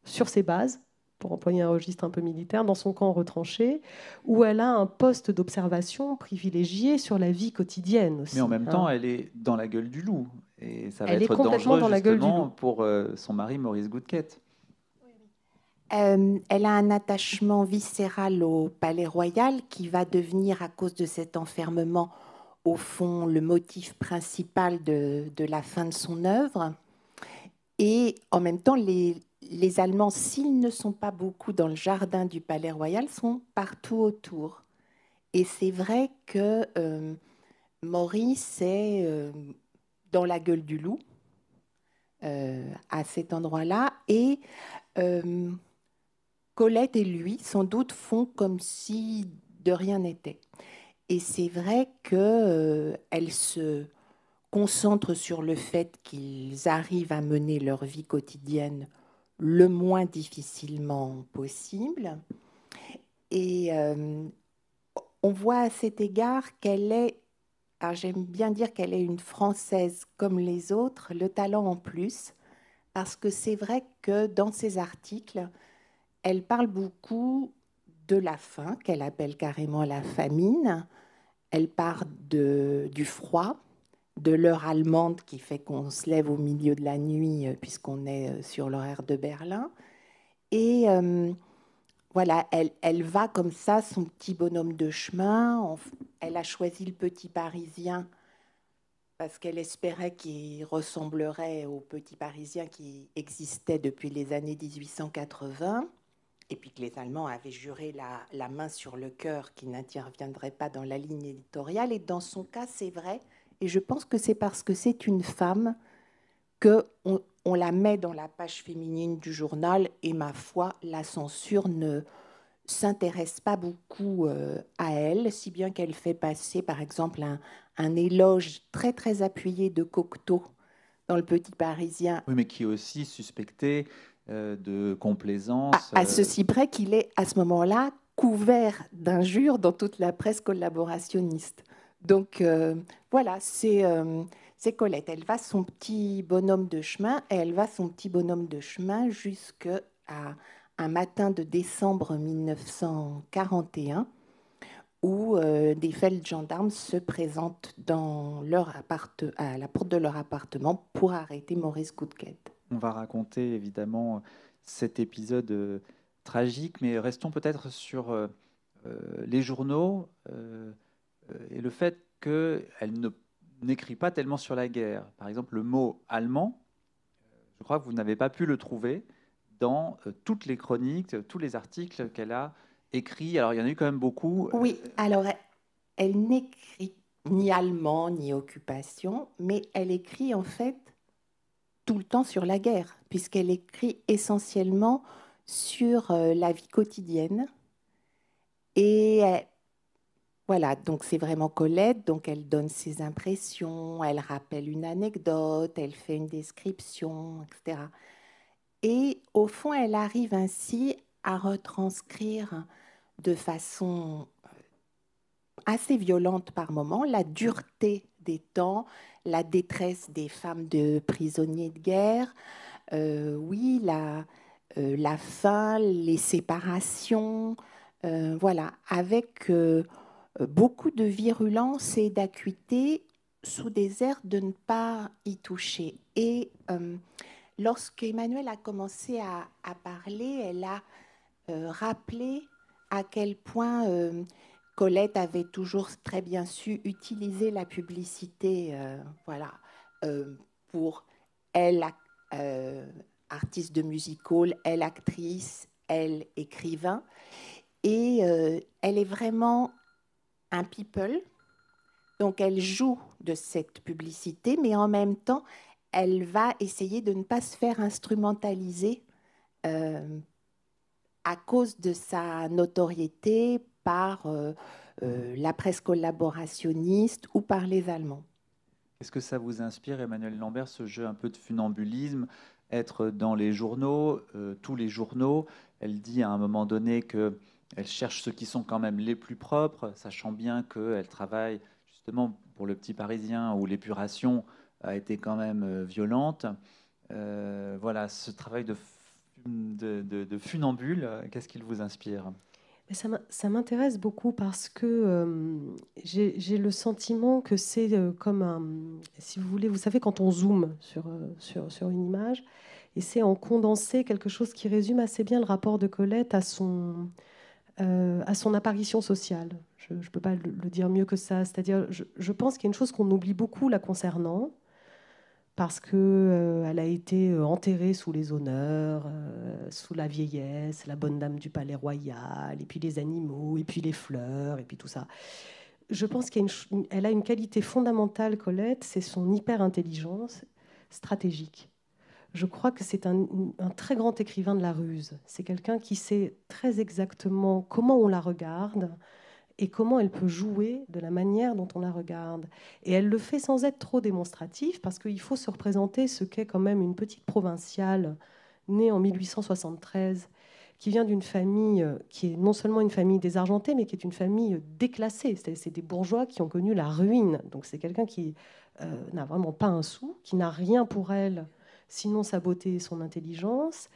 sur ses bases, pour employer un registre un peu militaire, dans son camp retranché, où elle a un poste d'observation privilégié sur la vie quotidienne aussi. Mais en même hein. temps, elle est dans la gueule du loup. Et ça va elle être dangereux dans la gueule du loup. pour euh, son mari Maurice Goudquette. Euh, elle a un attachement viscéral au palais royal qui va devenir, à cause de cet enfermement, au fond, le motif principal de, la fin de son œuvre. Et en même temps, les, Allemands, s'ils ne sont pas beaucoup dans le jardin du palais royal, sont partout autour. Et c'est vrai que euh, Maurice est euh, dans la gueule du loup. à cet endroit-là. Et Colette et lui, sans doute, font comme si de rien n'était. Et c'est vrai qu'elle euh, se concentrent sur le fait qu'ils arrivent à mener leur vie quotidienne le moins difficilement possible. Et euh, on voit à cet égard qu'elle est, j'aime bien dire qu'elle est une Française comme les autres, le talent en plus, parce que c'est vrai que dans ses articles, elle parle beaucoup de la faim, qu'elle appelle carrément la famine. Elle parle du froid, de l'heure allemande qui fait qu'on se lève au milieu de la nuit euh, puisqu'on est euh, sur l'horaire de Berlin. Et euh, voilà, elle, elle, va comme ça, son petit bonhomme de chemin. Elle a choisi le petit Parisien parce qu'elle espérait qu'il ressemblerait au petit Parisien qui existait depuis les années 1880 et puis que les Allemands avaient juré la, main sur le cœur qu'ils n'interviendrait pas dans la ligne éditoriale. Et dans son cas, c'est vrai. Et je pense que c'est parce que c'est une femme que on, la met dans la page féminine du journal. Et ma foi, la censure ne s'intéresse pas beaucoup euh, à elle, si bien qu'elle fait passer, par exemple, un, un éloge très très appuyé de Cocteau dans le Petit Parisien. Oui, mais qui est aussi suspecté euh, de complaisance. À, euh, ceci près qu'il est à ce moment-là couvert d'injures dans toute la presse collaborationniste. Donc euh, voilà, c'est Colette. Elle va son petit bonhomme de chemin, et elle va son petit bonhomme de chemin jusqu'à un matin de décembre 1941 où des de gendarmes se présentent à la porte de leur appartement pour arrêter Maurice Goudquette on va raconter évidemment cet épisode euh, tragique, mais restons peut-être sur euh, euh, les journaux et le fait qu'elle n'écrit pas tellement sur la guerre. Par exemple, le mot allemand, je crois que vous n'avez pas pu le trouver dans toutes les chroniques, tous les articles qu'elle a écrits. Alors, il y en a eu quand même beaucoup. Oui, alors elle n'écrit ni allemand ni occupation, mais elle écrit en fait tout le temps sur la guerre, puisqu'elle écrit essentiellement sur euh, la vie quotidienne. Et euh, voilà, donc c'est vraiment Colette, donc elle donne ses impressions, elle rappelle une anecdote, elle fait une description, etc. Et au fond, elle arrive ainsi à retranscrire de façon euh, assez violente par moment la dureté des temps, la détresse des femmes de prisonniers de guerre, euh, oui, la, euh, la, faim, les séparations, euh, voilà, avec beaucoup de virulence et d'acuité sous des airs de ne pas y toucher. Et lorsque Emmanuel a commencé à, à parler, elle a rappelé à quel point Colette avait toujours très bien su utiliser la publicité, euh, voilà, euh, pour elle, euh, artiste de musical, elle actrice, elle écrivain, et elle est vraiment un people. Donc elle joue de cette publicité, mais en même temps, elle va essayer de ne pas se faire instrumentaliser à cause de sa notoriété par euh, euh, la presse collaborationniste ou par les Allemands. Est-ce que ça vous inspire, Emmanuel Lambert, ce jeu un peu de funambulisme Être dans les journaux, euh, tous les journaux. Elle dit à un moment donné que elle cherche ceux qui sont quand même les plus propres, sachant bien qu'elle travaille justement pour le petit Parisien où l'épuration a été quand même violente. voilà, ce travail de funambule, qu'est-ce qu'il vous inspire ça m'intéresse beaucoup parce que j'ai le sentiment que c'est euh, comme un, si vous voulez, vous savez, quand on zoome euh, sur, sur, une image, et c'est en condensé quelque chose qui résume assez bien le rapport de Colette à son, euh, à son apparition sociale. Je ne peux pas le, dire mieux que ça. C'est-à-dire, je, je pense qu'il y a une chose qu'on oublie beaucoup la concernant, parce qu'elle euh, a été euh, enterrée sous les honneurs, euh, sous la vieillesse, la bonne dame du palais royal, et puis les animaux, et puis les fleurs, et puis tout ça. Je pense qu'elle a, une qualité fondamentale, Colette, c'est son hyper-intelligence stratégique. Je crois que c'est un très grand écrivain de la ruse. C'est quelqu'un qui sait très exactement comment on la regarde, et comment elle peut jouer de la manière dont on la regarde. Et elle le fait sans être trop démonstratif, parce qu'il faut se représenter ce qu'est quand même une petite provinciale née en 1873, qui vient d'une famille euh, qui est non seulement une famille désargentée, mais qui est une famille déclassée. C'est des bourgeois qui ont connu la ruine. Donc c'est quelqu'un qui euh, n'a vraiment pas un sou, qui n'a rien pour elle, sinon sa beauté et son intelligence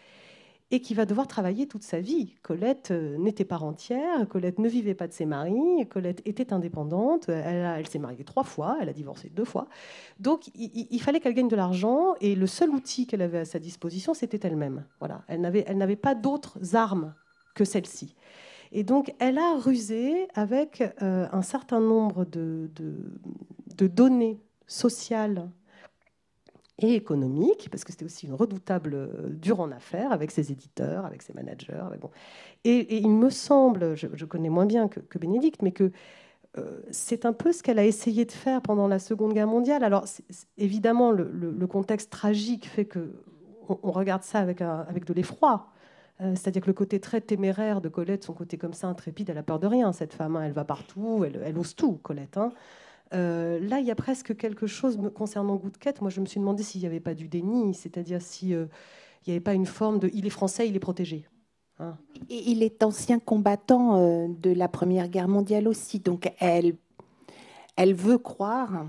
et qui va devoir travailler toute sa vie. Colette euh, n'était pas rentière, Colette ne vivait pas de ses maris, Colette était indépendante, elle, s'est mariée trois fois, elle a divorcé deux fois. Donc il, fallait qu'elle gagne de l'argent et le seul outil qu'elle avait à sa disposition, c'était elle-même. Voilà. Elle n'avait pas d'autres armes que celle-ci. Et donc, elle a rusé avec euh, un certain nombre de données sociales et économique, parce que c'était aussi une redoutable euh, dure en affaires avec ses éditeurs, avec ses managers. bon. et, il me semble, je, connais moins bien que, Bénédicte, mais que euh, c'est un peu ce qu'elle a essayé de faire pendant la Seconde Guerre mondiale. Alors évidemment, le, contexte tragique fait que on, regarde ça avec, avec de l'effroi. Euh, c'est-à-dire que le côté très téméraire de Colette, son côté comme ça intrépide, elle a peur de rien, cette femme. Hein. elle va partout, elle, ose tout, Colette. Hein. Euh, là, il y a presque quelque chose concernant Goudquette. Moi, je me suis demandé s'il n'y avait pas du déni, c'est-à-dire s'il euh, n'y avait pas une forme de il est français, il est protégé. Hein. Et il est ancien combattant euh, de la Première Guerre mondiale aussi, donc elle, elle veut croire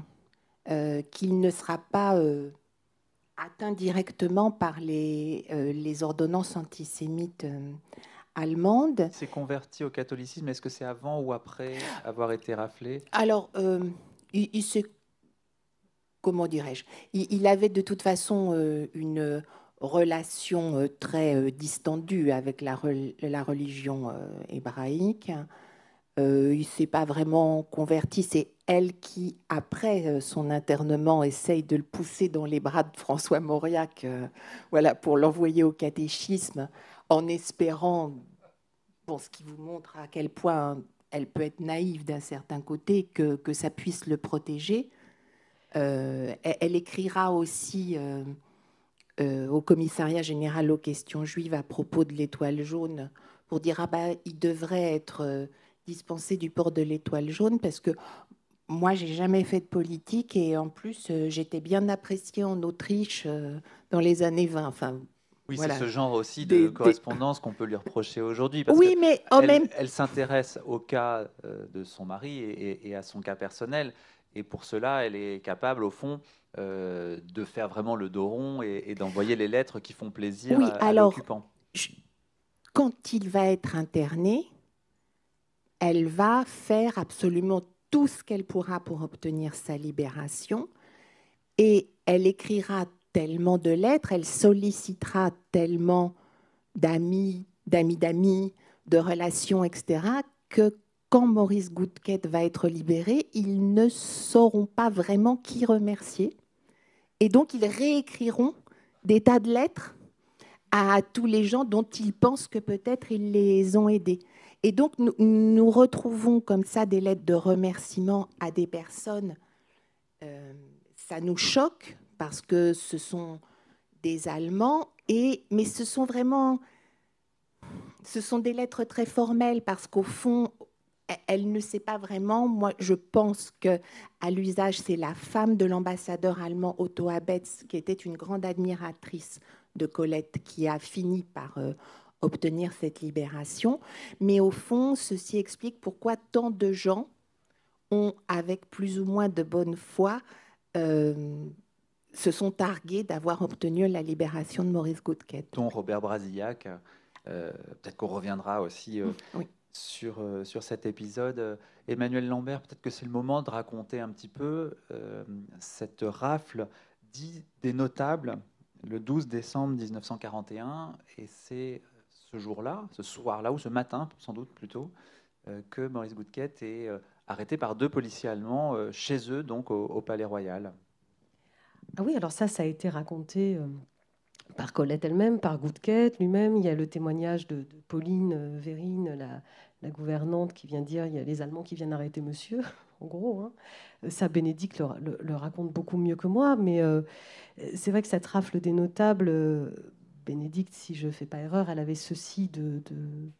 qu'il ne sera pas atteint directement par les, ordonnances antisémites allemandes. S'est converti au catholicisme, est-ce que c'est avant ou après avoir été raflé Alors, il, se, comment dirais-je, il, avait de toute façon euh, une relation euh, très euh, distendue avec la, la religion hébraïque. il ne s'est pas vraiment converti. C'est elle qui, après son internement, essaye de le pousser dans les bras de François Mauriac voilà, pour l'envoyer au catéchisme en espérant, bon, ce qui vous montre à quel point elle peut être naïve d'un certain côté, que, ça puisse le protéger. Euh, elle, écrira aussi euh, euh, au commissariat général aux questions juives à propos de l'étoile jaune pour dire ah bah il devrait être dispensé du port de l'étoile jaune parce que moi j'ai jamais fait de politique et en plus j'étais bien appréciée en Autriche dans les années 20. Enfin oui, c'est ce genre aussi de correspondance qu'on peut lui reprocher aujourd'hui. Oui, mais elle, Elle s'intéresse au cas euh, de son mari et, à son cas personnel. Et pour cela, elle est capable, au fond, euh, de faire vraiment le dos rond et, d'envoyer les lettres qui font plaisir oui, à, à l'occupant. Quand il va être interné, elle va faire absolument tout ce qu'elle pourra pour obtenir sa libération et elle écrira tellement de lettres, elle sollicitera tellement d'amis, d'amis, d'amis, de relations, etc., que quand Maurice Goudquette va être libéré, ils ne sauront pas vraiment qui remercier. Et donc, ils réécriront des tas de lettres à tous les gens dont ils pensent que peut-être ils les ont aidés. Et donc, nous, retrouvons comme ça des lettres de remerciement à des personnes. Euh, ça nous choque, parce que ce sont des Allemands, et, mais ce sont vraiment ce sont des lettres très formelles parce qu'au fond, e-, elle ne sait pas vraiment. Moi, je pense que à l'usage, c'est la femme de l'ambassadeur allemand Otto Abetz, qui était une grande admiratrice de Colette, qui a fini par euh, obtenir cette libération. Mais au fond, ceci explique pourquoi tant de gens ont, avec plus ou moins de bonne foi, euh, se sont targués d'avoir obtenu la libération de Maurice Goudquet. Ton Robert Brasillac, euh, peut-être qu'on reviendra aussi euh, euh, sur, cet épisode. Emmanuel Lambert, peut-être que c'est le moment de raconter un petit peu cette rafle dit des notables le 12 décembre 1941, et c'est ce jour-là, ce soir-là, ou ce matin sans doute plutôt, que Maurice Goudquet est arrêté par deux policiers allemands chez eux, donc au Palais Royal. Ah oui, alors ça, ça a été raconté euh, par Colette elle-même, par Goudquette lui-même. Il y a le témoignage de, Pauline euh, Vérine, la, gouvernante, qui vient dire il y a les Allemands qui viennent arrêter monsieur, en gros. Hein. Euh, ça, Bénédicte le, raconte beaucoup mieux que moi, mais c'est vrai que cette rafle des notables, Bénédicte, si je ne fais pas erreur, elle avait ceci de, de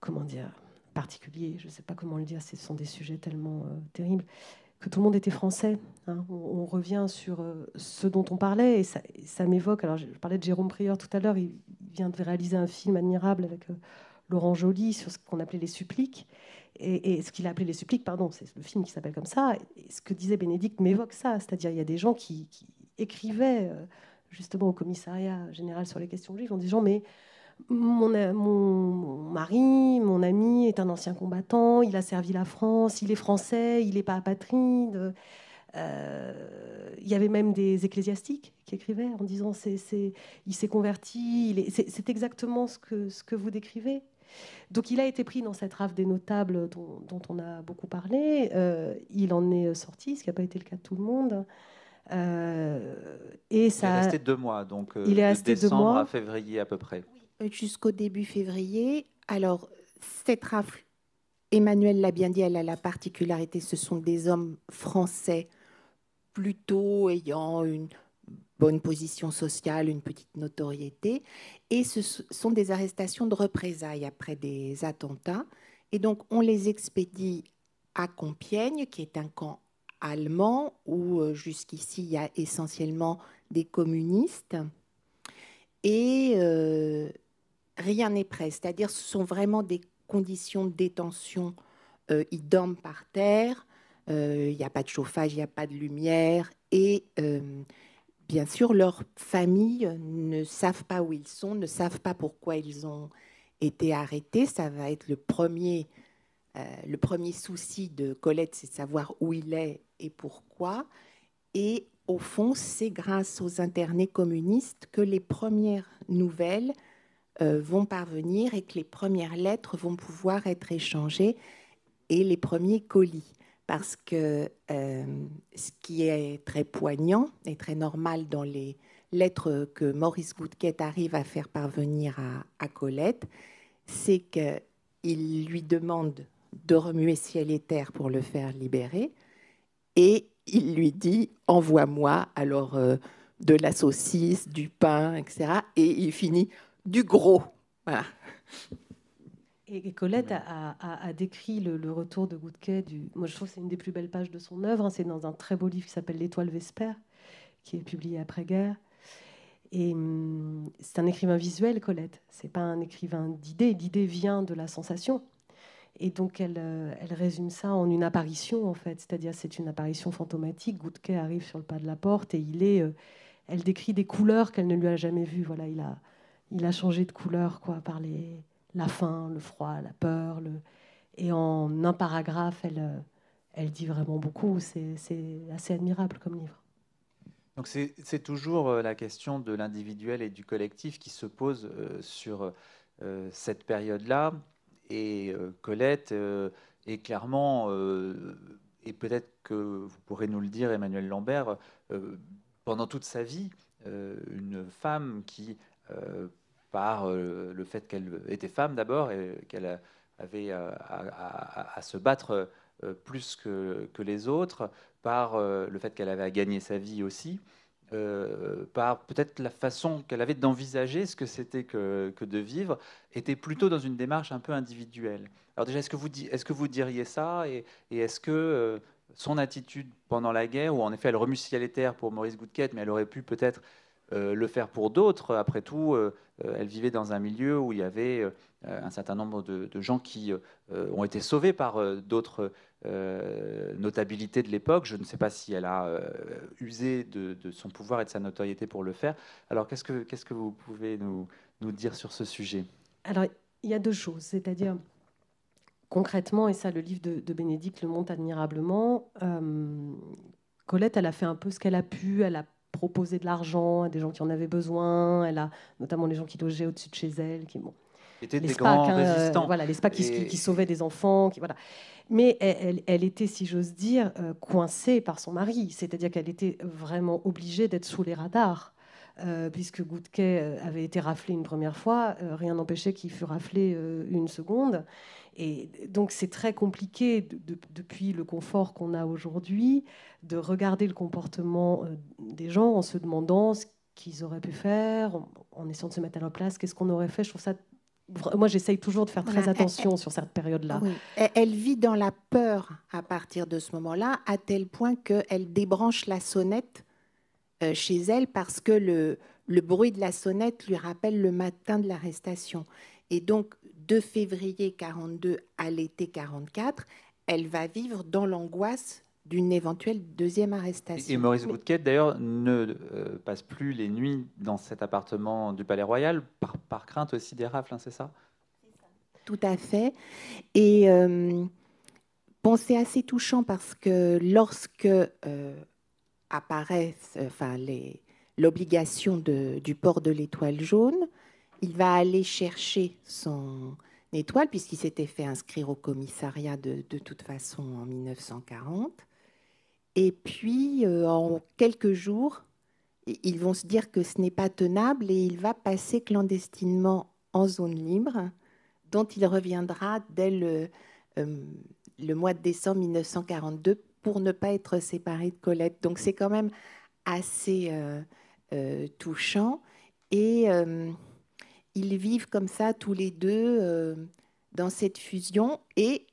comment dire particulier, je ne sais pas comment le dire, ce sont des sujets tellement terribles que tout le monde était français. Hein. On, revient sur euh, ce dont on parlait et ça, m'évoque. Alors, je parlais de Jérôme Prieur tout à l'heure. Il vient de réaliser un film admirable avec euh, Laurent Joly sur ce qu'on appelait les suppliques. Et, ce qu'il a appelé les suppliques, pardon, c'est le film qui s'appelle comme ça. Et ce que disait Bénédicte m'évoque ça. C'est-à-dire, il y a des gens qui, écrivaient euh, justement au commissariat général sur les questions juives en disant mais mon, mari, mon ami est un ancien combattant, il a servi la France, il est français, il n'est pas apatride. Euh, il y avait même des ecclésiastiques qui écrivaient en disant c'est, il s'est converti, c'est, exactement ce que, vous décrivez. Donc il a été pris dans cette rave des notables dont, on a beaucoup parlé, euh, il en est sorti, ce qui n'a pas été le cas de tout le monde. Euh, et ça, il est resté deux mois, donc il est de décembre à février à peu près jusqu'au début février. Alors, cette rafle, Emmanuel l'a bien dit, elle a la particularité, ce sont des hommes français plutôt ayant une bonne position sociale, une petite notoriété. Et ce sont des arrestations de représailles après des attentats. Et donc, on les expédie à Compiègne, qui est un camp allemand, où euh, jusqu'ici, il y a essentiellement des communistes. Et euh, rien n'est prêt. C'est-à-dire, ce sont vraiment des conditions de détention. Euh, ils dorment par terre, euh, il n'y a pas de chauffage, il n'y a pas de lumière, et euh, bien sûr, leurs familles ne savent pas où ils sont, ne savent pas pourquoi ils ont été arrêtés. Ça va être le premier, le premier souci de Colette, c'est de savoir où il est et pourquoi. Et au fond, c'est grâce aux internés communistes que les premières nouvelles euh, vont parvenir et que les premières lettres vont pouvoir être échangées et les premiers colis. Parce que euh, ce qui est très poignant et très normal dans les lettres que Maurice Goudquet arrive à faire parvenir à, Colette, c'est qu'il lui demande de remuer ciel et terre pour le faire libérer et il lui dit envoie-moi alors euh, de la saucisse, du pain, etc. Et il finit du gros. Voilà. Et Colette a, décrit le, retour de Goudquet. Du... Moi, je trouve que c'est une des plus belles pages de son œuvre. Hein. C'est dans un très beau livre qui s'appelle L'Étoile Vesper, qui est publié après-guerre. Et hum, c'est un écrivain visuel, Colette. C'est pas un écrivain d'idées. L'idée vient de la sensation. Et donc, elle, euh, elle, résume ça en une apparition, en fait. C'est-à-dire, c'est une apparition fantomatique. Goudquet arrive sur le pas de la porte et il est. Euh, elle décrit des couleurs qu'elle ne lui a jamais vues. Voilà, il a il a changé de couleur quoi, par les, la faim, le froid, la peur. Le... Et en un paragraphe, elle, euh, elle dit vraiment beaucoup. C'est, assez admirable comme livre. Donc c'est, toujours euh, la question de l'individuel et du collectif qui se pose euh, sur cette période-là. Et Colette est clairement, et peut-être que vous pourrez nous le dire, Emmanuel Lambert, pendant toute sa vie, une femme qui euh, par euh, le fait qu'elle était femme d'abord et qu'elle avait euh, à, se battre plus que, les autres, par le fait qu'elle avait à gagner sa vie aussi, par peut-être la façon qu'elle avait d'envisager ce que c'était que, de vivre, était plutôt dans une démarche un peu individuelle. Alors déjà, est-ce que, vous diriez ça Et, est-ce que son attitude pendant la guerre, où en effet elle remue ciel et terre pour Maurice Goudquette, mais elle aurait pu peut-être euh, le faire pour d'autres. Après tout, euh, euh, elle vivait dans un milieu où il y avait un certain nombre de, gens qui ont été sauvés par d'autres notabilités de l'époque. Je ne sais pas si elle a usé de, son pouvoir et de sa notoriété pour le faire. Alors, qu'est-ce que, vous pouvez nous, dire sur ce sujet Alors, il y a deux choses, c'est-à-dire concrètement, et ça, le livre de, de Bénédicte le montre admirablement. Colette, elle a fait un peu ce qu'elle a pu, elle a proposer de l'argent à des gens qui en avaient besoin. Elle a notamment les gens qui logeaient au-dessus de chez elle, qui bon, étaient des grands hein, euh, résistants. les qui, sauvaient des enfants, qui voilà. Mais elle était, si j'ose dire, euh, coincée par son mari. C'est-à-dire qu'elle était vraiment obligée d'être sous les radars. Euh, puisque Goudquet euh, avait été raflé une première fois, euh, rien n'empêchait qu'il fût raflé une seconde. Et donc c'est très compliqué, depuis le confort qu'on a aujourd'hui, de regarder le comportement des gens en se demandant ce qu'ils auraient pu faire, en, essayant de se mettre à leur place, qu'est-ce qu'on aurait fait. Je ça... Moi, j'essaye toujours de faire très attention sur cette période-là. Elle vit dans la peur à partir de ce moment-là, à tel point qu'elle débranche la sonnette euh, chez elle parce que le, le bruit de la sonnette lui rappelle le matin de l'arrestation. Et donc, de février 42 à l'été 44, elle va vivre dans l'angoisse d'une éventuelle deuxième arrestation. Et Maurice Boudquet, d'ailleurs, ne euh, passe plus les nuits dans cet appartement du Palais Royal par, par crainte aussi des rafles, hein, c'est ça Tout à fait. Et euh, bon, c'est assez touchant parce que lorsque apparaissent, euh, enfin, l'obligation du port de l'étoile jaune, il va aller chercher son étoile, puisqu'il s'était fait inscrire au commissariat de, toute façon en 1940. Et puis, euh, en quelques jours, ils vont se dire que ce n'est pas tenable et il va passer clandestinement en zone libre, dont il reviendra dès le euh, mois de décembre 1942 pour ne pas être séparés de Colette. Donc c'est quand même assez euh, euh, touchant. Et euh, ils vivent comme ça tous les deux dans cette fusion et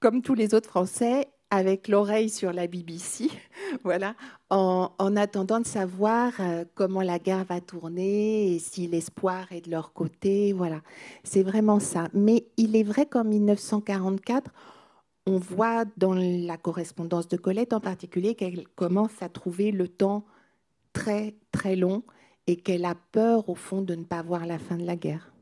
comme tous les autres Français, avec l'oreille sur la BBC, voilà, en, en, attendant de savoir comment la guerre va tourner et si l'espoir est de leur côté, voilà. C'est vraiment ça. Mais il est vrai qu'en 1944, on voit dans la correspondance de Colette en particulier qu'elle commence à trouver le temps très très long et qu'elle a peur au fond de ne pas voir la fin de la guerre.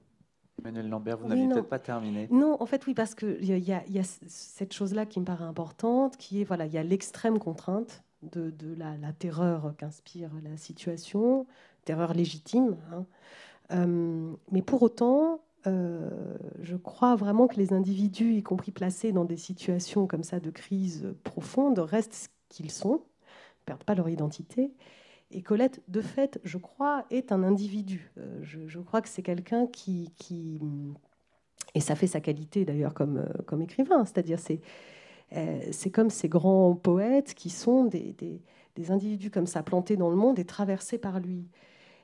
Emmanuel Lambert, vous n'avez peut-être pas terminé. Non, en fait, oui, parce qu'il y, y, a cette chose-là qui me paraît importante, qui est, voilà, il y a l'extrême contrainte de, la, terreur qu'inspire la situation, terreur légitime. Hein. Euh, mais pour autant, euh, je crois vraiment que les individus, y compris placés dans des situations comme ça de crise profonde, restent ce qu'ils sont, ne perdent pas leur identité. Et Colette, de fait, je crois, est un individu. Euh, je, crois que c'est quelqu'un qui, Et ça fait sa qualité d'ailleurs comme, euh, écrivain. C'est-à-dire, c'est, c'est comme ces grands poètes qui sont des, des, individus comme ça, plantés dans le monde et traversés par lui.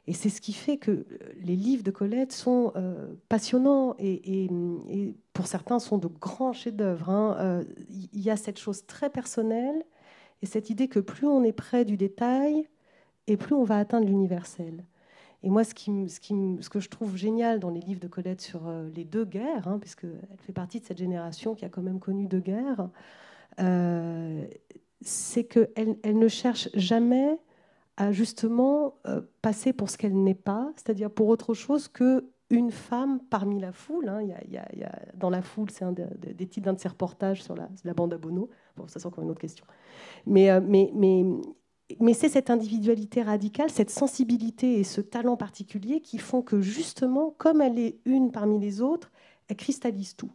Et c'est ce qui fait que euh, les livres de Colette sont euh, passionnants et, pour certains sont de grands chefs-d'œuvre. Il hein. euh, y a cette chose très personnelle et cette idée que plus on est près du détail et plus on va atteindre l'universel. Et moi, ce, qui, ce, que je trouve génial dans les livres de Colette sur les deux guerres, hein, puisqu'elle fait partie de cette génération qui a quand même connu deux guerres, c'est qu'elle elle ne cherche jamais à justement euh, passer pour ce qu'elle n'est pas, c'est-à-dire pour autre chose que une femme parmi la foule. dans la foule, c'est un des titres d'un de ses reportages sur la, bande à Bono. Bon, ça c'est encore une autre question. Euh, mais c'est cette individualité radicale, cette sensibilité et ce talent particulier qui font que justement, comme elle est une parmi les autres, elle cristallise tout.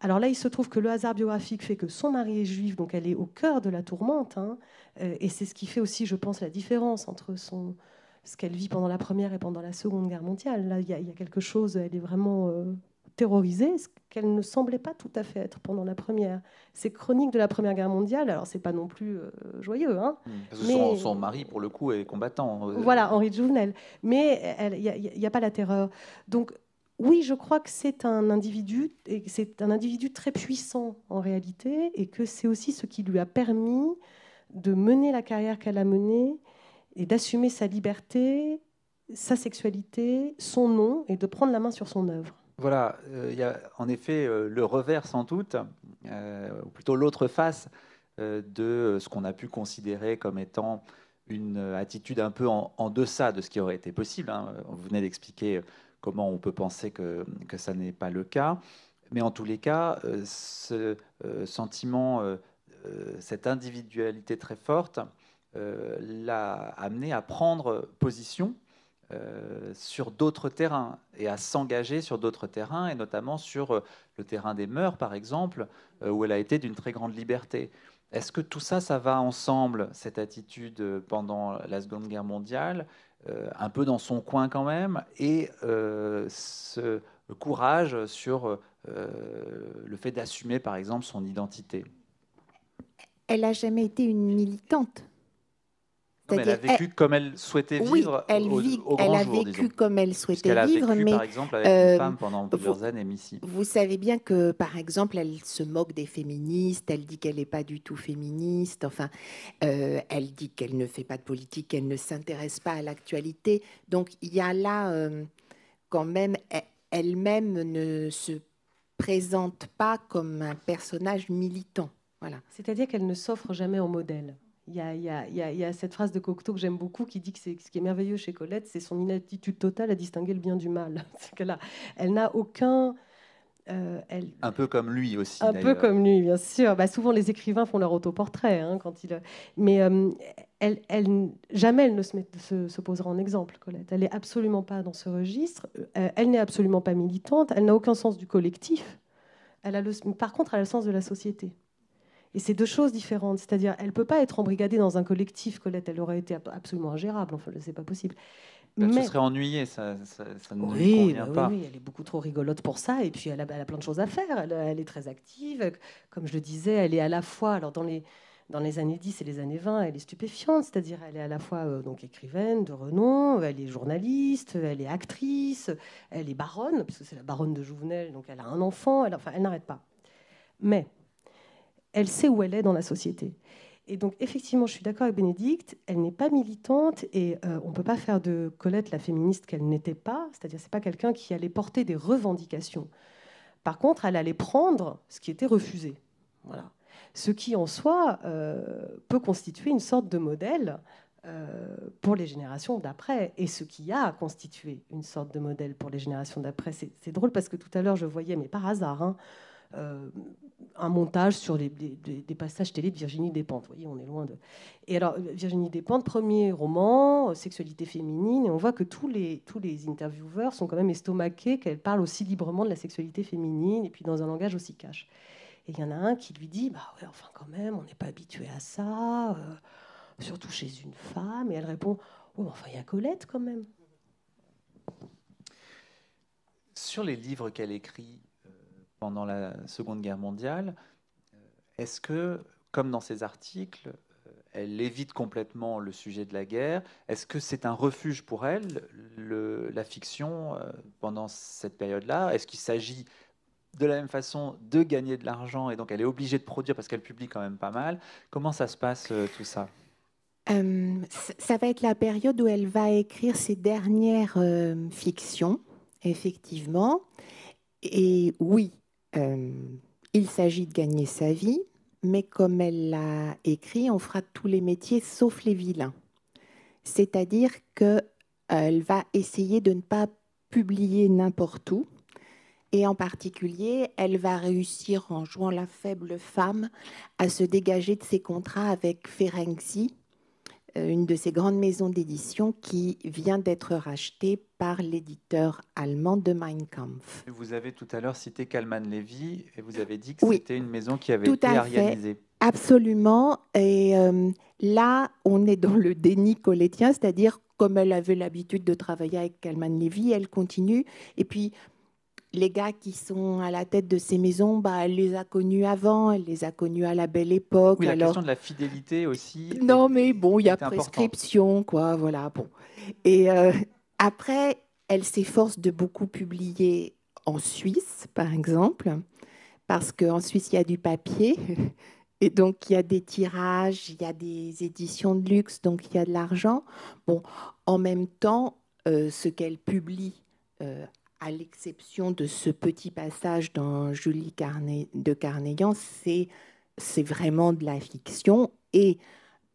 Alors là, il se trouve que le hasard biographique fait que son mari est juif, donc elle est au cœur de la tourmente. Hein. Euh, et c'est ce qui fait aussi, je pense, la différence entre son, ce qu'elle vit pendant la Première et pendant la Seconde Guerre mondiale. Là, il y, a quelque chose, elle est vraiment euh, terrorisée, ce qu'elle ne semblait pas tout à fait être pendant la Première. Ces chroniques de la Première Guerre mondiale, alors c'est pas non plus euh, joyeux. Hein, mmh, son, mari, pour le coup, est combattant. Voilà, Henri de Jouvenel. Mais il n'y a, a, pas la terreur. Donc oui, je crois que c'est un individu, et c'est un individu très puissant en réalité, et que c'est aussi ce qui lui a permis de mener la carrière qu'elle a menée et d'assumer sa liberté, sa sexualité, son nom, et de prendre la main sur son œuvre. Voilà, euh, il y a en effet euh, le revers sans doute, euh, ou plutôt l'autre face de ce qu'on a pu considérer comme étant une attitude un peu en, deçà de ce qui aurait été possible. Hein. Vous venez d'expliquer comment on peut penser que, ça n'est pas le cas. Mais en tous les cas, euh, ce euh, sentiment, euh, cette individualité très forte, l'a amené à prendre position sur d'autres terrains et à s'engager sur d'autres terrains, et notamment sur le terrain des mœurs, par exemple, où elle a été d'une très grande liberté. Est-ce que tout ça, ça va ensemble, cette attitude pendant la Seconde Guerre mondiale euh, un peu dans son coin quand même, et euh, ce courage sur euh, le fait d'assumer par exemple son identité. Elle n'a jamais été une militante elle a vécu comme elle souhaitait vivre. Oui, elle, au, elle a vécu comme elle souhaitait vivre, mais par exemple avec une euh, femme pendant plusieurs années, ici. Vous savez bien que, par exemple, elle se moque des féministes. Elle dit qu'elle n'est pas du tout féministe. Enfin, euh, elle dit qu'elle ne fait pas de politique, qu'elle ne s'intéresse pas à l'actualité. Donc, il y a là euh, quand même, e-, elle-même ne se présente pas comme un personnage militant. Voilà. C'est-à-dire qu'elle ne s'offre jamais en modèle il y, a, cette phrase de Cocteau que j'aime beaucoup qui dit que ce qui est merveilleux chez Colette, c'est son inaptitude totale à distinguer le bien du mal. que là, elle n'a aucun. Euh, elle... Un peu comme lui aussi. Un peu comme lui, bien sûr. Bah, souvent, les écrivains font leur autoportrait. Hein, quand ils... Mais euh, elle, jamais elle ne se, se, posera en exemple, Colette. Elle n'est absolument pas dans ce registre. Euh, elle n'est absolument pas militante. Elle n'a aucun sens du collectif. Elle a Par contre, elle a le sens de la société. Et c'est deux choses différentes. C'est-à-dire, elle ne peut pas être embrigadée dans un collectif, Colette. Elle aurait été absolument ingérable. Enfin, c'est pas possible. Bah, mais... se serait ennuyée, ça, ça, ne bah oui, pas. Oui, elle est beaucoup trop rigolote pour ça, et puis elle a, plein de choses à faire. Elle, est très active, comme je le disais, elle est à la fois, alors dans les, dans les années 10 et les années 20, elle est stupéfiante, c'est-à-dire elle est à la fois euh, donc écrivaine de renom, elle est journaliste, elle est actrice, elle est baronne, puisque c'est la baronne de Jouvenel, donc elle a un enfant, elle, enfin elle n'arrête pas. Mais elle sait où elle est dans la société. Et donc, effectivement, je suis d'accord avec Bénédicte, elle n'est pas militante et euh, on ne peut pas faire de Colette la féministe qu'elle n'était pas, c'est-à-dire c'est pas quelqu'un qui allait porter des revendications. Par contre, elle allait prendre ce qui était refusé. Voilà. Ce qui, en soi, euh, peut constituer une sorte de modèle euh, pour les générations d'après et ce qui a constitué une sorte de modèle pour les générations d'après. C'est drôle parce que tout à l'heure, je voyais, mais par hasard, hein, euh, un montage sur des, passages télé de Virginie Despentes. Vous voyez, on est loin de. Et alors, Virginie Despentes, premier roman, euh, sexualité féminine, et on voit que tous les, tous les intervieweurs sont quand même estomaqués qu'elle parle aussi librement de la sexualité féminine, et puis dans un langage aussi cash. Et il y en a un qui lui dit Bah ouais, enfin, quand même, on n'est pas habitué à ça, euh, surtout chez une femme. Et elle répond Oh, mais enfin, il y a Colette quand même. Sur les livres qu'elle écrit, pendant la Seconde Guerre mondiale, euh, est-ce que, comme dans ses articles, euh, elle évite complètement le sujet de la guerre. Est-ce que c'est un refuge pour elle, le, la fiction, euh, pendant cette période-là Est-ce qu'il s'agit de la même façon de gagner de l'argent et donc elle est obligée de produire parce qu'elle publie quand même pas mal Comment ça se passe tout ça Ça va être la période où elle va écrire ses dernières fictions, effectivement. Et oui, euh, il s'agit de gagner sa vie, mais comme elle l'a écrit, on fera tous les métiers sauf les vilains. C'est-à-dire qu'elle euh, va essayer de ne pas publier n'importe où. Et en particulier, elle va réussir en jouant la faible femme à se dégager de ses contrats avec Ferenczi, euh, une de ces grandes maisons d'édition qui vient d'être rachetée par l'éditeur allemand de Mein Kampf. Vous avez tout à l'heure cité Kalman Levy et vous avez dit que c'était une maison qui avait tout été à Fait, absolument. Et euh, là, on est dans le déni collétien, c'est-à-dire comme elle avait l'habitude de travailler avec Kalman Levy, elle continue. Et puis, les gars qui sont à la tête de ces maisons, bah, elle les a connus avant, elle les a connus à la belle époque. Oui, la question de la fidélité aussi. Non, mais bon, il y a prescription, quoi, voilà. Bon. Et euh, après, elle s'efforce de beaucoup publier en Suisse, par exemple, parce qu'en Suisse, il y a du papier. Et donc, il y a des tirages, il y a des éditions de luxe, donc il y a de l'argent. Bon, en même temps, euh, ce qu'elle publie euh, à l'exception de ce petit passage dans Julie de Carnéan, c'est, vraiment de la fiction. Et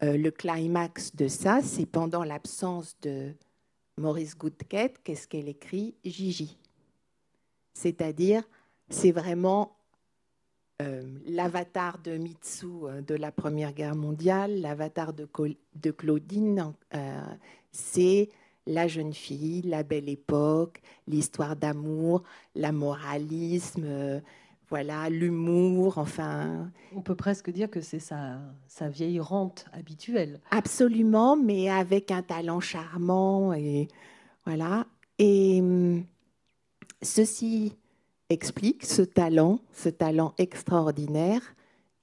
euh, le climax de ça, c'est pendant l'absence de Maurice Goudquette, qu'est-ce qu'elle écrit Gigi. C'est-à-dire, c'est vraiment euh, l'avatar de Mitsu euh, de la Première Guerre mondiale, l'avatar de, de Claudine. c'est la jeune fille, la belle époque, l'histoire d'amour, la moralisme, euh, voilà, l'humour, enfin. On peut presque dire que c'est sa, vieille rente habituelle. Absolument, mais avec un talent charmant et voilà. Et hum, ceci explique ce talent, ce talent extraordinaire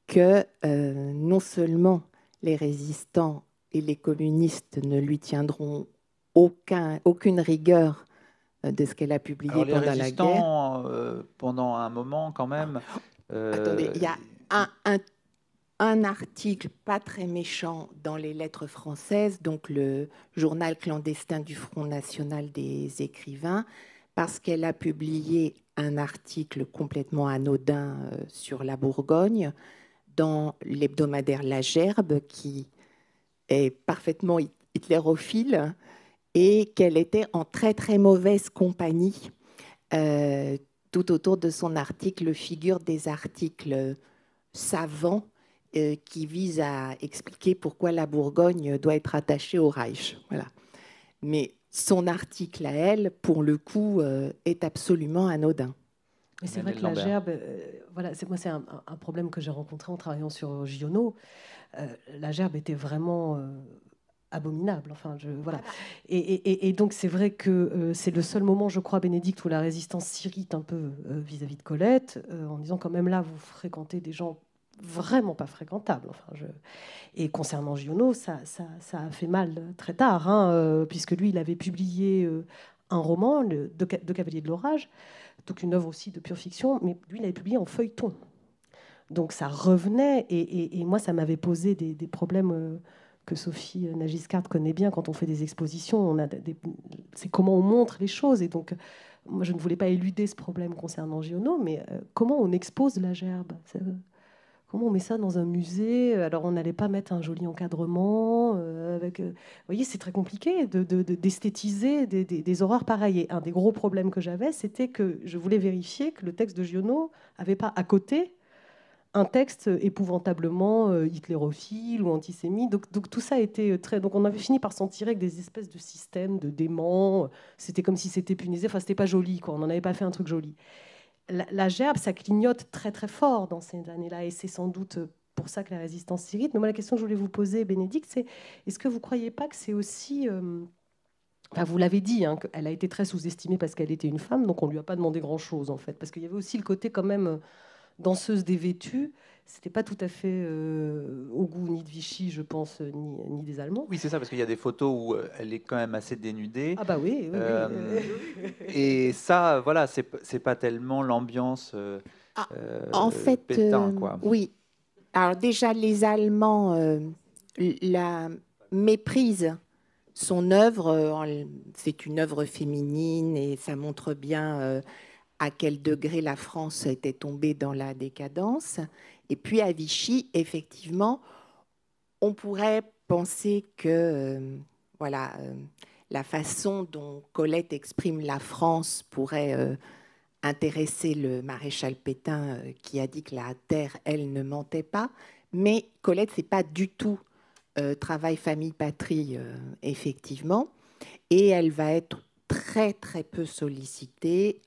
que euh, non seulement les résistants et les communistes ne lui tiendront aucune rigueur euh, de ce qu'elle a publié pendant la guerre. Euh, pendant un moment quand même. Ah, euh, attendez, il y a un, un, article pas très méchant dans les lettres françaises, donc le journal clandestin du Front National des écrivains, parce qu'elle a publié un article complètement anodin sur la Bourgogne dans l'hebdomadaire La Gerbe, qui est parfaitement hitlérophile et qu'elle était en très très mauvaise compagnie. Euh, tout autour de son article figurent des articles savants euh, qui visent à expliquer pourquoi la Bourgogne doit être attachée au Reich. Voilà. Mais son article à elle, pour le coup, euh, est absolument anodin. Mais c'est vrai que la gerbe, voilà, c'est moi c'est un, un, problème que j'ai rencontré en travaillant sur Giono. la gerbe était vraiment abominable. Enfin, je, voilà. Ah bah. Et, donc, c'est vrai que euh, c'est le seul moment, je crois, Bénédicte, où la résistance s'irrite un peu euh, vis-à-vis de Colette, euh, en disant quand même là, vous fréquentez des gens vraiment pas fréquentables. Enfin, je... Et concernant Giono, ça, ça, a fait mal très tard, hein, puisque lui, il avait publié un roman, le, de, de Cavalier de l'Orage, donc une œuvre aussi de pure fiction, mais lui, il l'avait publié en feuilleton. Donc ça revenait, et, moi, ça m'avait posé des problèmes que Sophie euh, Nagiscard connaît bien quand on fait des expositions. On a c'est comment on montre les choses. Et donc, moi, je ne voulais pas éluder ce problème concernant Giono, mais euh, comment on expose la gerbe euh, Comment on met ça dans un musée Alors, on n'allait pas mettre un joli encadrement. avec, vous voyez, c'est très compliqué de, d'esthétiser des, horreurs pareilles. un des gros problèmes que j'avais, c'était que je voulais vérifier que le texte de Giono n'avait pas à côté un texte euh, épouvantablement euh, hitlérophile ou antisémite. Donc, tout ça était euh, très. Donc on avait fini par s'en tirer avec des espèces de systèmes de démons. C'était comme si c'était punisé. Enfin, c'était pas joli, quoi. On n'en avait pas fait un truc joli. La, gerbe, ça clignote très très fort dans ces années-là, et c'est sans doute pour ça que la résistance s'irrite. Mais moi, la question que je voulais vous poser, Bénédicte, c'est est-ce que vous croyez pas que c'est aussi Enfin, vous l'avez dit, hein, elle a été très sous-estimée parce qu'elle était une femme, donc on ne lui a pas demandé grand-chose en fait, parce qu'il y avait aussi le côté quand même danseuse dévêtue, c'était pas tout à fait euh, au goût ni de Vichy, je pense, euh, ni, des Allemands. Oui, c'est ça, parce qu'il y a des photos où euh, elle est quand même assez dénudée. Ah bah oui. oui, et ça, voilà, c'est pas tellement l'ambiance. Euh, ah, en fait, oui. Alors déjà, les Allemands la méprise. Son œuvre, c'est une œuvre féminine et ça montre bien à quel degré la France était tombée dans la décadence. Et puis à Vichy, effectivement, on pourrait penser que euh, voilà, euh, la façon dont Colette exprime la France pourrait euh, intéresser le maréchal Pétain qui a dit que la terre, elle, ne mentait pas. Mais Colette, c'est pas du tout travail, famille, patrie, effectivement. Et elle va être très, très peu sollicitée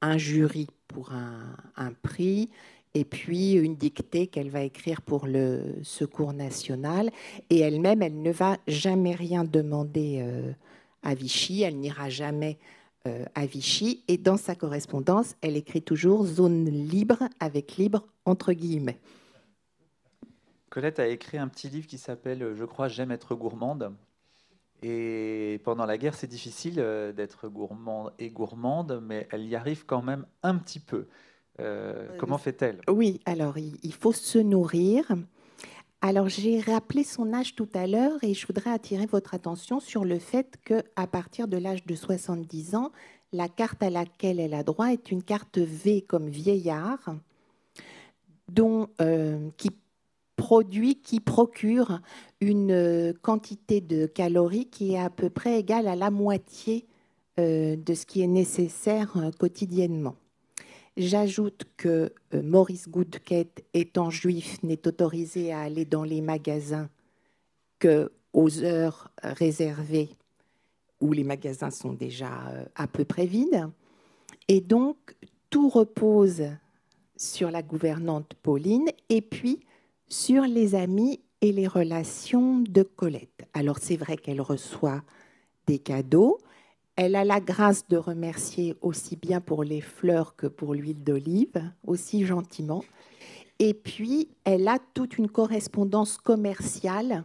un jury pour un, prix et puis une dictée qu'elle va écrire pour le Secours national. Et elle-même, elle ne va jamais rien demander euh, à Vichy, elle n'ira jamais euh, à Vichy. Et dans sa correspondance, elle écrit toujours zone libre avec libre entre guillemets. Colette a écrit un petit livre qui s'appelle Je crois j'aime être gourmande et pendant la guerre, c'est difficile euh, d'être gourmand et gourmande, mais elle y arrive quand même un petit peu. Euh, euh, comment fait-elle Oui, alors il faut se nourrir. Alors j'ai rappelé son âge tout à l'heure et je voudrais attirer votre attention sur le fait que à partir de l'âge de 70 ans, la carte à laquelle elle a droit est une carte V comme vieillard, dont, euh, qui produit qui procure une euh, quantité de calories qui est à peu près égale à la moitié euh, de ce qui est nécessaire euh, quotidiennement. J'ajoute que Maurice Goudquette, étant juif, n'est autorisé à aller dans les magasins qu'aux heures réservées où les magasins sont déjà à peu près vides. Et donc, tout repose sur la gouvernante Pauline et puis sur les amis et les relations de Colette. Alors c'est vrai qu'elle reçoit des cadeaux. Elle a la grâce de remercier aussi bien pour les fleurs que pour l'huile d'olive, aussi gentiment. Et puis, elle a toute une correspondance commerciale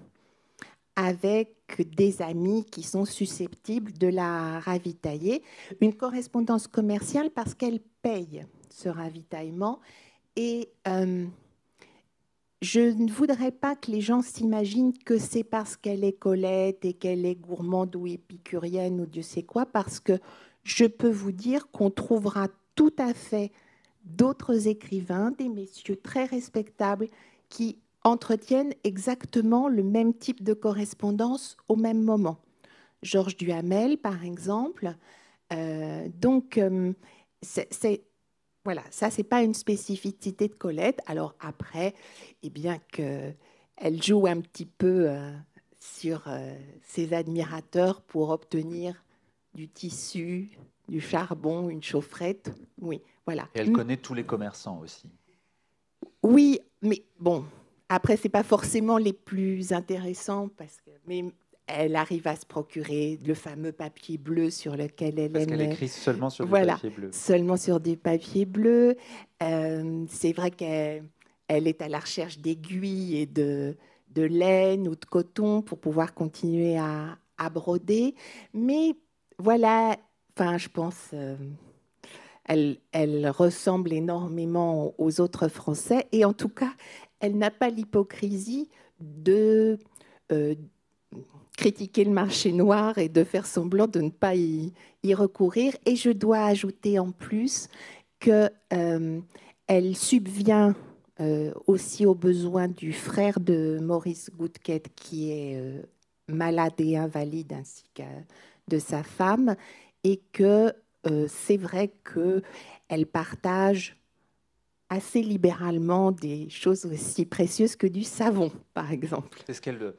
avec des amis qui sont susceptibles de la ravitailler. Une correspondance commerciale parce qu'elle paye ce ravitaillement et euh, je ne voudrais pas que les gens s'imaginent que c'est parce qu'elle est colette et qu'elle est gourmande ou épicurienne ou Dieu sait quoi, parce que je peux vous dire qu'on trouvera tout à fait d'autres écrivains, des messieurs très respectables, qui entretiennent exactement le même type de correspondance au même moment. Georges Duhamel, par exemple. Euh, donc, euh, c'est voilà, ça, c'est pas une spécificité de Colette. Alors après, eh bien que elle joue un petit peu euh, sur euh, ses admirateurs pour obtenir du tissu, du charbon, une chaufferette. Oui, voilà. elle connaît tous les commerçants aussi. Oui, mais bon, après, c'est pas forcément les plus intéressants parce que, mais elle arrive à se procurer le fameux papier bleu sur lequel elle Parce qu'elle écrit seulement sur voilà, du papier bleu. Seulement sur du papier bleu. Euh, c'est vrai qu'elle est à la recherche d'aiguilles et de, de laine ou de coton pour pouvoir continuer à, à broder. Mais voilà, enfin, je pense. qu'elle euh, elle, elle, ressemble énormément aux autres Français et en tout cas, elle n'a pas l'hypocrisie de, euh, critiquer le marché noir et de faire semblant de ne pas y, recourir. Et je dois ajouter en plus qu'elle euh, elle subvient euh, aussi aux besoins du frère de Maurice Goudquette qui est euh, malade et invalide ainsi que de sa femme et que c'est vrai qu'elle partage assez libéralement des choses aussi précieuses que du savon, par exemple. Est-ce qu'elle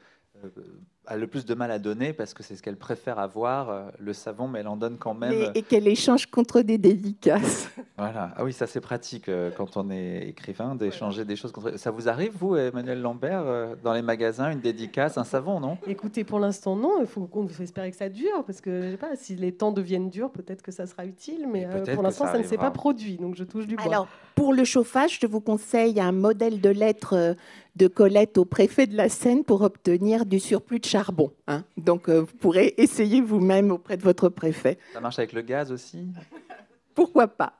a le plus de mal à donner parce que c'est ce qu'elle préfère avoir, euh, le savon, mais elle en donne quand même. Euh, et, qu'elle échange contre des dédicaces. Voilà. Ah oui, ça c'est pratique euh, quand on est écrivain d'échanger des choses contre. Ça vous arrive, vous, Emmanuel Lambert, dans les magasins, une dédicace, un savon, non Écoutez, pour l'instant, non. Il faut, vous espérer que ça dure parce que, je sais pas, si les temps deviennent durs, peut-être que ça sera utile, mais pour l'instant, ça, ne s'est pas produit. Donc je touche du bois. Alors, pour le chauffage, je vous conseille un modèle de lettres de Colette au préfet de la Seine pour obtenir du surplus de charbon. Hein. Donc euh, vous pourrez essayer vous-même auprès de votre préfet. Ça marche avec le gaz aussi Pourquoi pas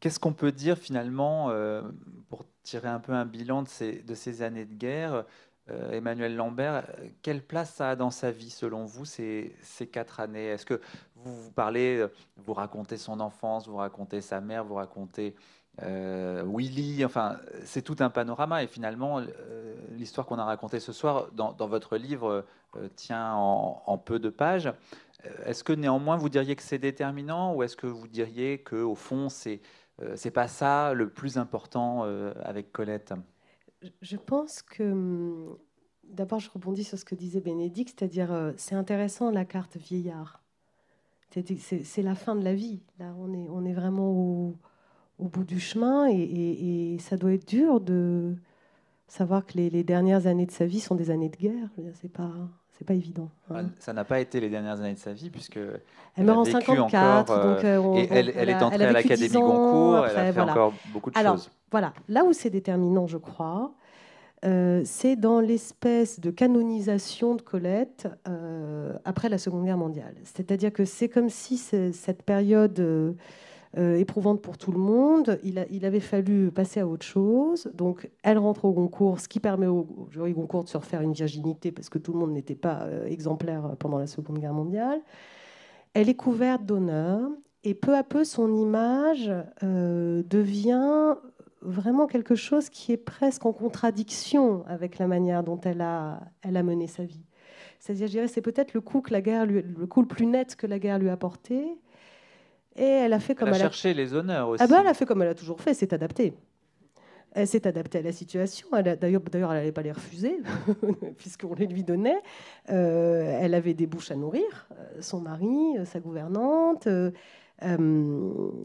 Qu'est-ce qu'on peut dire finalement, euh, pour tirer un peu un bilan de ces, années de guerre, euh, Emmanuel Lambert, quelle place ça a dans sa vie selon vous ces, ces quatre années Est-ce que vous, vous parlez, vous racontez son enfance, vous racontez sa mère, vous racontez euh, Willy, enfin, c'est tout un panorama. Et finalement, euh, l'histoire qu'on a racontée ce soir dans, votre livre euh, tient en, peu de pages. Euh, est-ce que néanmoins vous diriez que c'est déterminant ou est-ce que vous diriez que au fond c'est c'est pas ça le plus important avec Colette Je pense que hum, d'abord je rebondis sur ce que disait Bénédicte, c'est-à-dire c'est intéressant la carte vieillard. C'est la fin de la vie. Là, on est, on est vraiment au, au bout du chemin et, ça doit être dur de savoir que les, dernières années de sa vie sont des années de guerre. C'est pas c'est pas évident. Hein. Ah, ça n'a pas été les dernières années de sa vie puisque elle, meurt en 54, encore, euh, donc euh, on, elle, elle, elle, est entrée à l'Académie Goncourt, elle a fait encore beaucoup de Alors, choses. Voilà, là où c'est déterminant, je crois, euh, c'est dans l'espèce de canonisation de Colette après la Seconde Guerre mondiale. C'est-à-dire que c'est comme si cette période euh, éprouvante pour tout le monde. Il, avait fallu passer à autre chose. Donc, elle rentre au Goncourt, ce qui permet au, jury Goncourt de se refaire une virginité parce que tout le monde n'était pas euh, exemplaire euh, pendant la Seconde Guerre mondiale. Elle est couverte d'honneur et peu à peu, son image devient vraiment quelque chose qui est presque en contradiction avec la manière dont elle a, elle a mené sa vie. C'est-à-dire, c'est peut-être le coup que la guerre le coup le plus net que la guerre lui a porté, et elle a fait comme elle a cherché les honneurs ah bah, aussi. Ah elle a fait comme elle a toujours fait, c'est adapté. Elle s'est adaptée à la situation. D'ailleurs, elle n'allait pas les refuser, puisqu'on les lui donnait. Euh, elle avait des bouches à nourrir, euh, son mari, euh, sa gouvernante,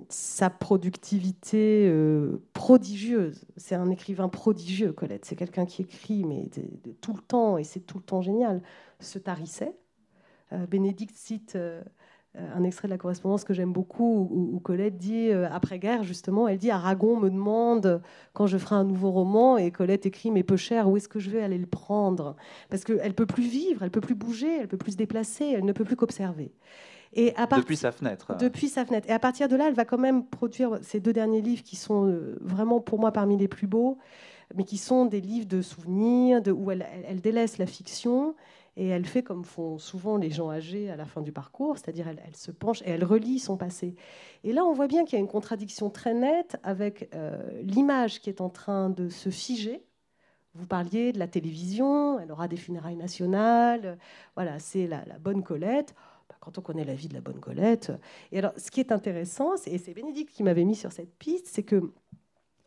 sa productivité prodigieuse. C'est un écrivain prodigieux, Colette. C'est quelqu'un qui écrit, mais de, tout le temps, et c'est tout le temps génial. Se tarissait. Bénédicte cite euh, un extrait de la correspondance que j'aime beaucoup, où, Colette dit, euh, après-guerre justement, elle dit Aragon me demande quand je ferai un nouveau roman, et Colette écrit Mais peu cher, où est-ce que je vais aller le prendre Parce qu'elle peut plus vivre, elle peut plus bouger, elle peut plus se déplacer, elle ne peut plus qu'observer. Et à Depuis sa fenêtre. Hein. Depuis sa fenêtre. Et à partir de là, elle va quand même produire ces deux derniers livres qui sont euh, vraiment pour moi parmi les plus beaux, mais qui sont des livres de souvenirs, où elle délaisse la fiction et elle fait comme font souvent les gens âgés à la fin du parcours, c'est-à-dire elle, se penche et elle relie son passé. Et là, on voit bien qu'il y a une contradiction très nette avec euh, l'image qui est en train de se figer. Vous parliez de la télévision, elle aura des funérailles nationales, voilà, c'est la, la bonne Colette bah, quand on connaît la vie de la bonne Colette. Et alors, ce qui est intéressant, et c'est Bénédicte qui m'avait mis sur cette piste, c'est que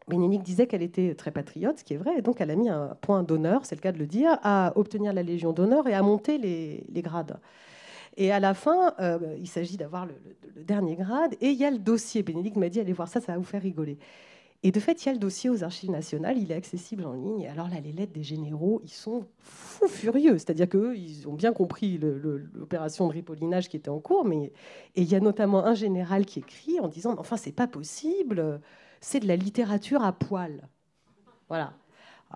Bénédicte disait qu'elle était très patriote, ce qui est vrai, et donc elle a mis un point d'honneur, c'est le cas de le dire, à obtenir la Légion d'honneur et à monter les, grades. Et à la fin, euh, il s'agit d'avoir le, dernier grade, et il y a le dossier. Bénédicte m'a dit, allez voir ça, ça va vous faire rigoler. Et de fait, il y a le dossier aux archives nationales, il est accessible en ligne. alors là, les lettres des généraux, ils sont fous furieux. C'est-à-dire qu'eux, ils ont bien compris l'opération de ripollinage qui était en cours. Mais... Et il y a notamment un général qui écrit en disant, enfin, c'est pas possible c'est de la littérature à poil. Voilà.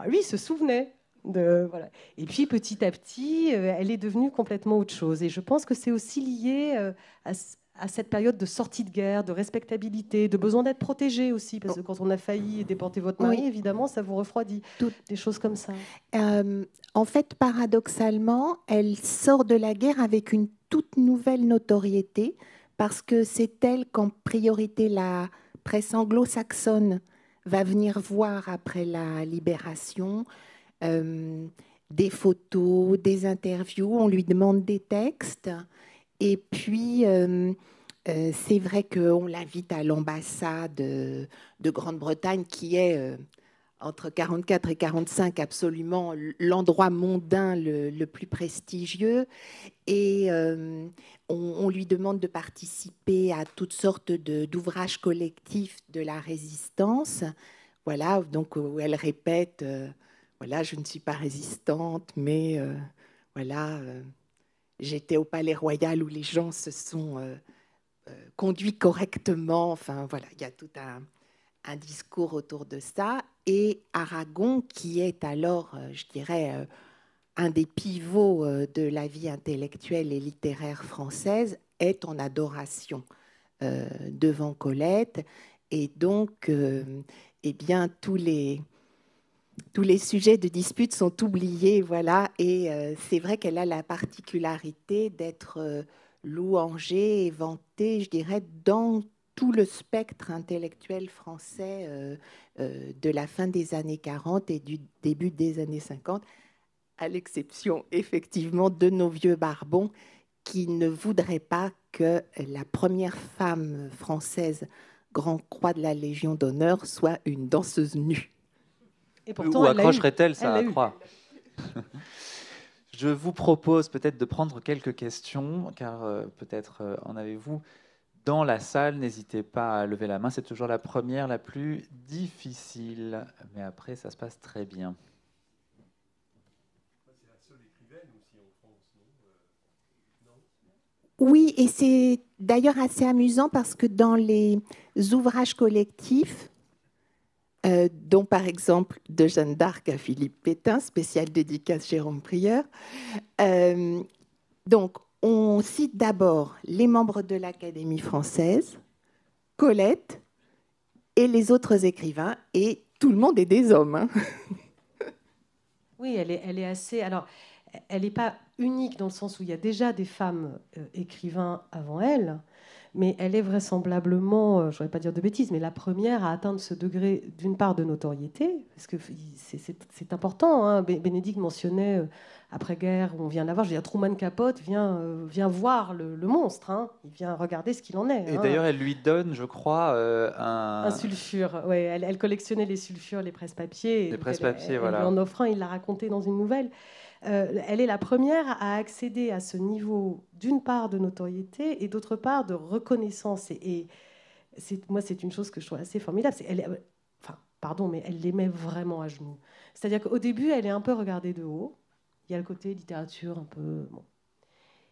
lui, ah il se souvenait. De, voilà. Et puis petit à petit, euh, elle est devenue complètement autre chose. Et je pense que c'est aussi lié euh, à, cette période de sortie de guerre, de respectabilité, de besoin d'être protégée aussi, parce que quand on a failli déporter votre mari, évidemment, ça vous refroidit. Des choses comme ça. Euh, en fait, paradoxalement, elle sort de la guerre avec une toute nouvelle notoriété, parce que c'est elle qu'en priorité la, presse anglo-saxonne va venir voir après la libération euh, des photos, des interviews, on lui demande des textes. Et puis, euh, euh, c'est vrai qu'on l'invite à l'ambassade de Grande-Bretagne, qui est entre 44 et 45 absolument l'endroit mondain le, plus prestigieux et euh, on, lui demande de participer à toutes sortes d'ouvrages collectifs de la résistance. Voilà, donc où elle répète, euh, voilà, je ne suis pas résistante, mais euh, voilà, j'étais au Palais Royal où les gens se sont conduits correctement. Enfin voilà, il y a tout un un discours autour de ça. Et Aragon, qui est alors, euh, je dirais, euh, un des pivots euh, de la vie intellectuelle et littéraire française, est en adoration devant Colette. Et donc, eh bien, tous les, tous les sujets de dispute sont oubliés, voilà. Et c'est vrai qu'elle a la particularité d'être louangée et vantée, je dirais, dans tout le spectre intellectuel français euh, euh, de la fin des années 40 et du début des années 50, à l'exception effectivement de nos vieux barbons qui ne voudraient pas que la première femme française Grand Croix de la Légion d'honneur soit une danseuse nue. Et pourtant, Où accrocherait-elle sa croix Je vous propose peut-être de prendre quelques questions, car euh, peut-être en avez-vous dans la salle. N'hésitez pas à lever la main, c'est toujours la première la plus difficile, mais après ça se passe très bien. Oui, et c'est d'ailleurs assez amusant parce que dans les ouvrages collectifs, euh, dont par exemple de Jeanne d'Arc à Philippe Pétain, spécial dédicace Jérôme Prieur, euh, donc on cite d'abord les membres de l'Académie française, Colette et les autres écrivains, et tout le monde est des hommes. Hein. oui, elle est, assez. Alors, elle n'est pas unique dans le sens où il y a déjà des femmes euh, écrivains avant elle, mais elle est vraisemblablement, euh, je ne voudrais pas dire de bêtises, mais la première à atteindre ce degré d'une part de notoriété, parce que c'est important. Hein. Bénédicte mentionnait euh, après-guerre, on vient la voir, je veux dire, Truman Capote vient, euh, vient voir le, monstre, hein. il vient regarder ce qu'il en est. Et hein. d'ailleurs, elle lui donne, je crois, un... un... sulfure, ouais, elle, collectionnait les sulfures, les presse-papiers. Les presse-papiers, voilà. En offrant, il l'a raconté dans une nouvelle. Euh, elle est la première à accéder à ce niveau, d'une part, de notoriété et d'autre part, de reconnaissance. Et, moi, c'est une chose que je trouve assez formidable. Euh, enfin, pardon, mais elle les met vraiment à genoux. C'est-à-dire qu'au début, elle est un peu regardée de haut. Il y a le côté littérature un peu.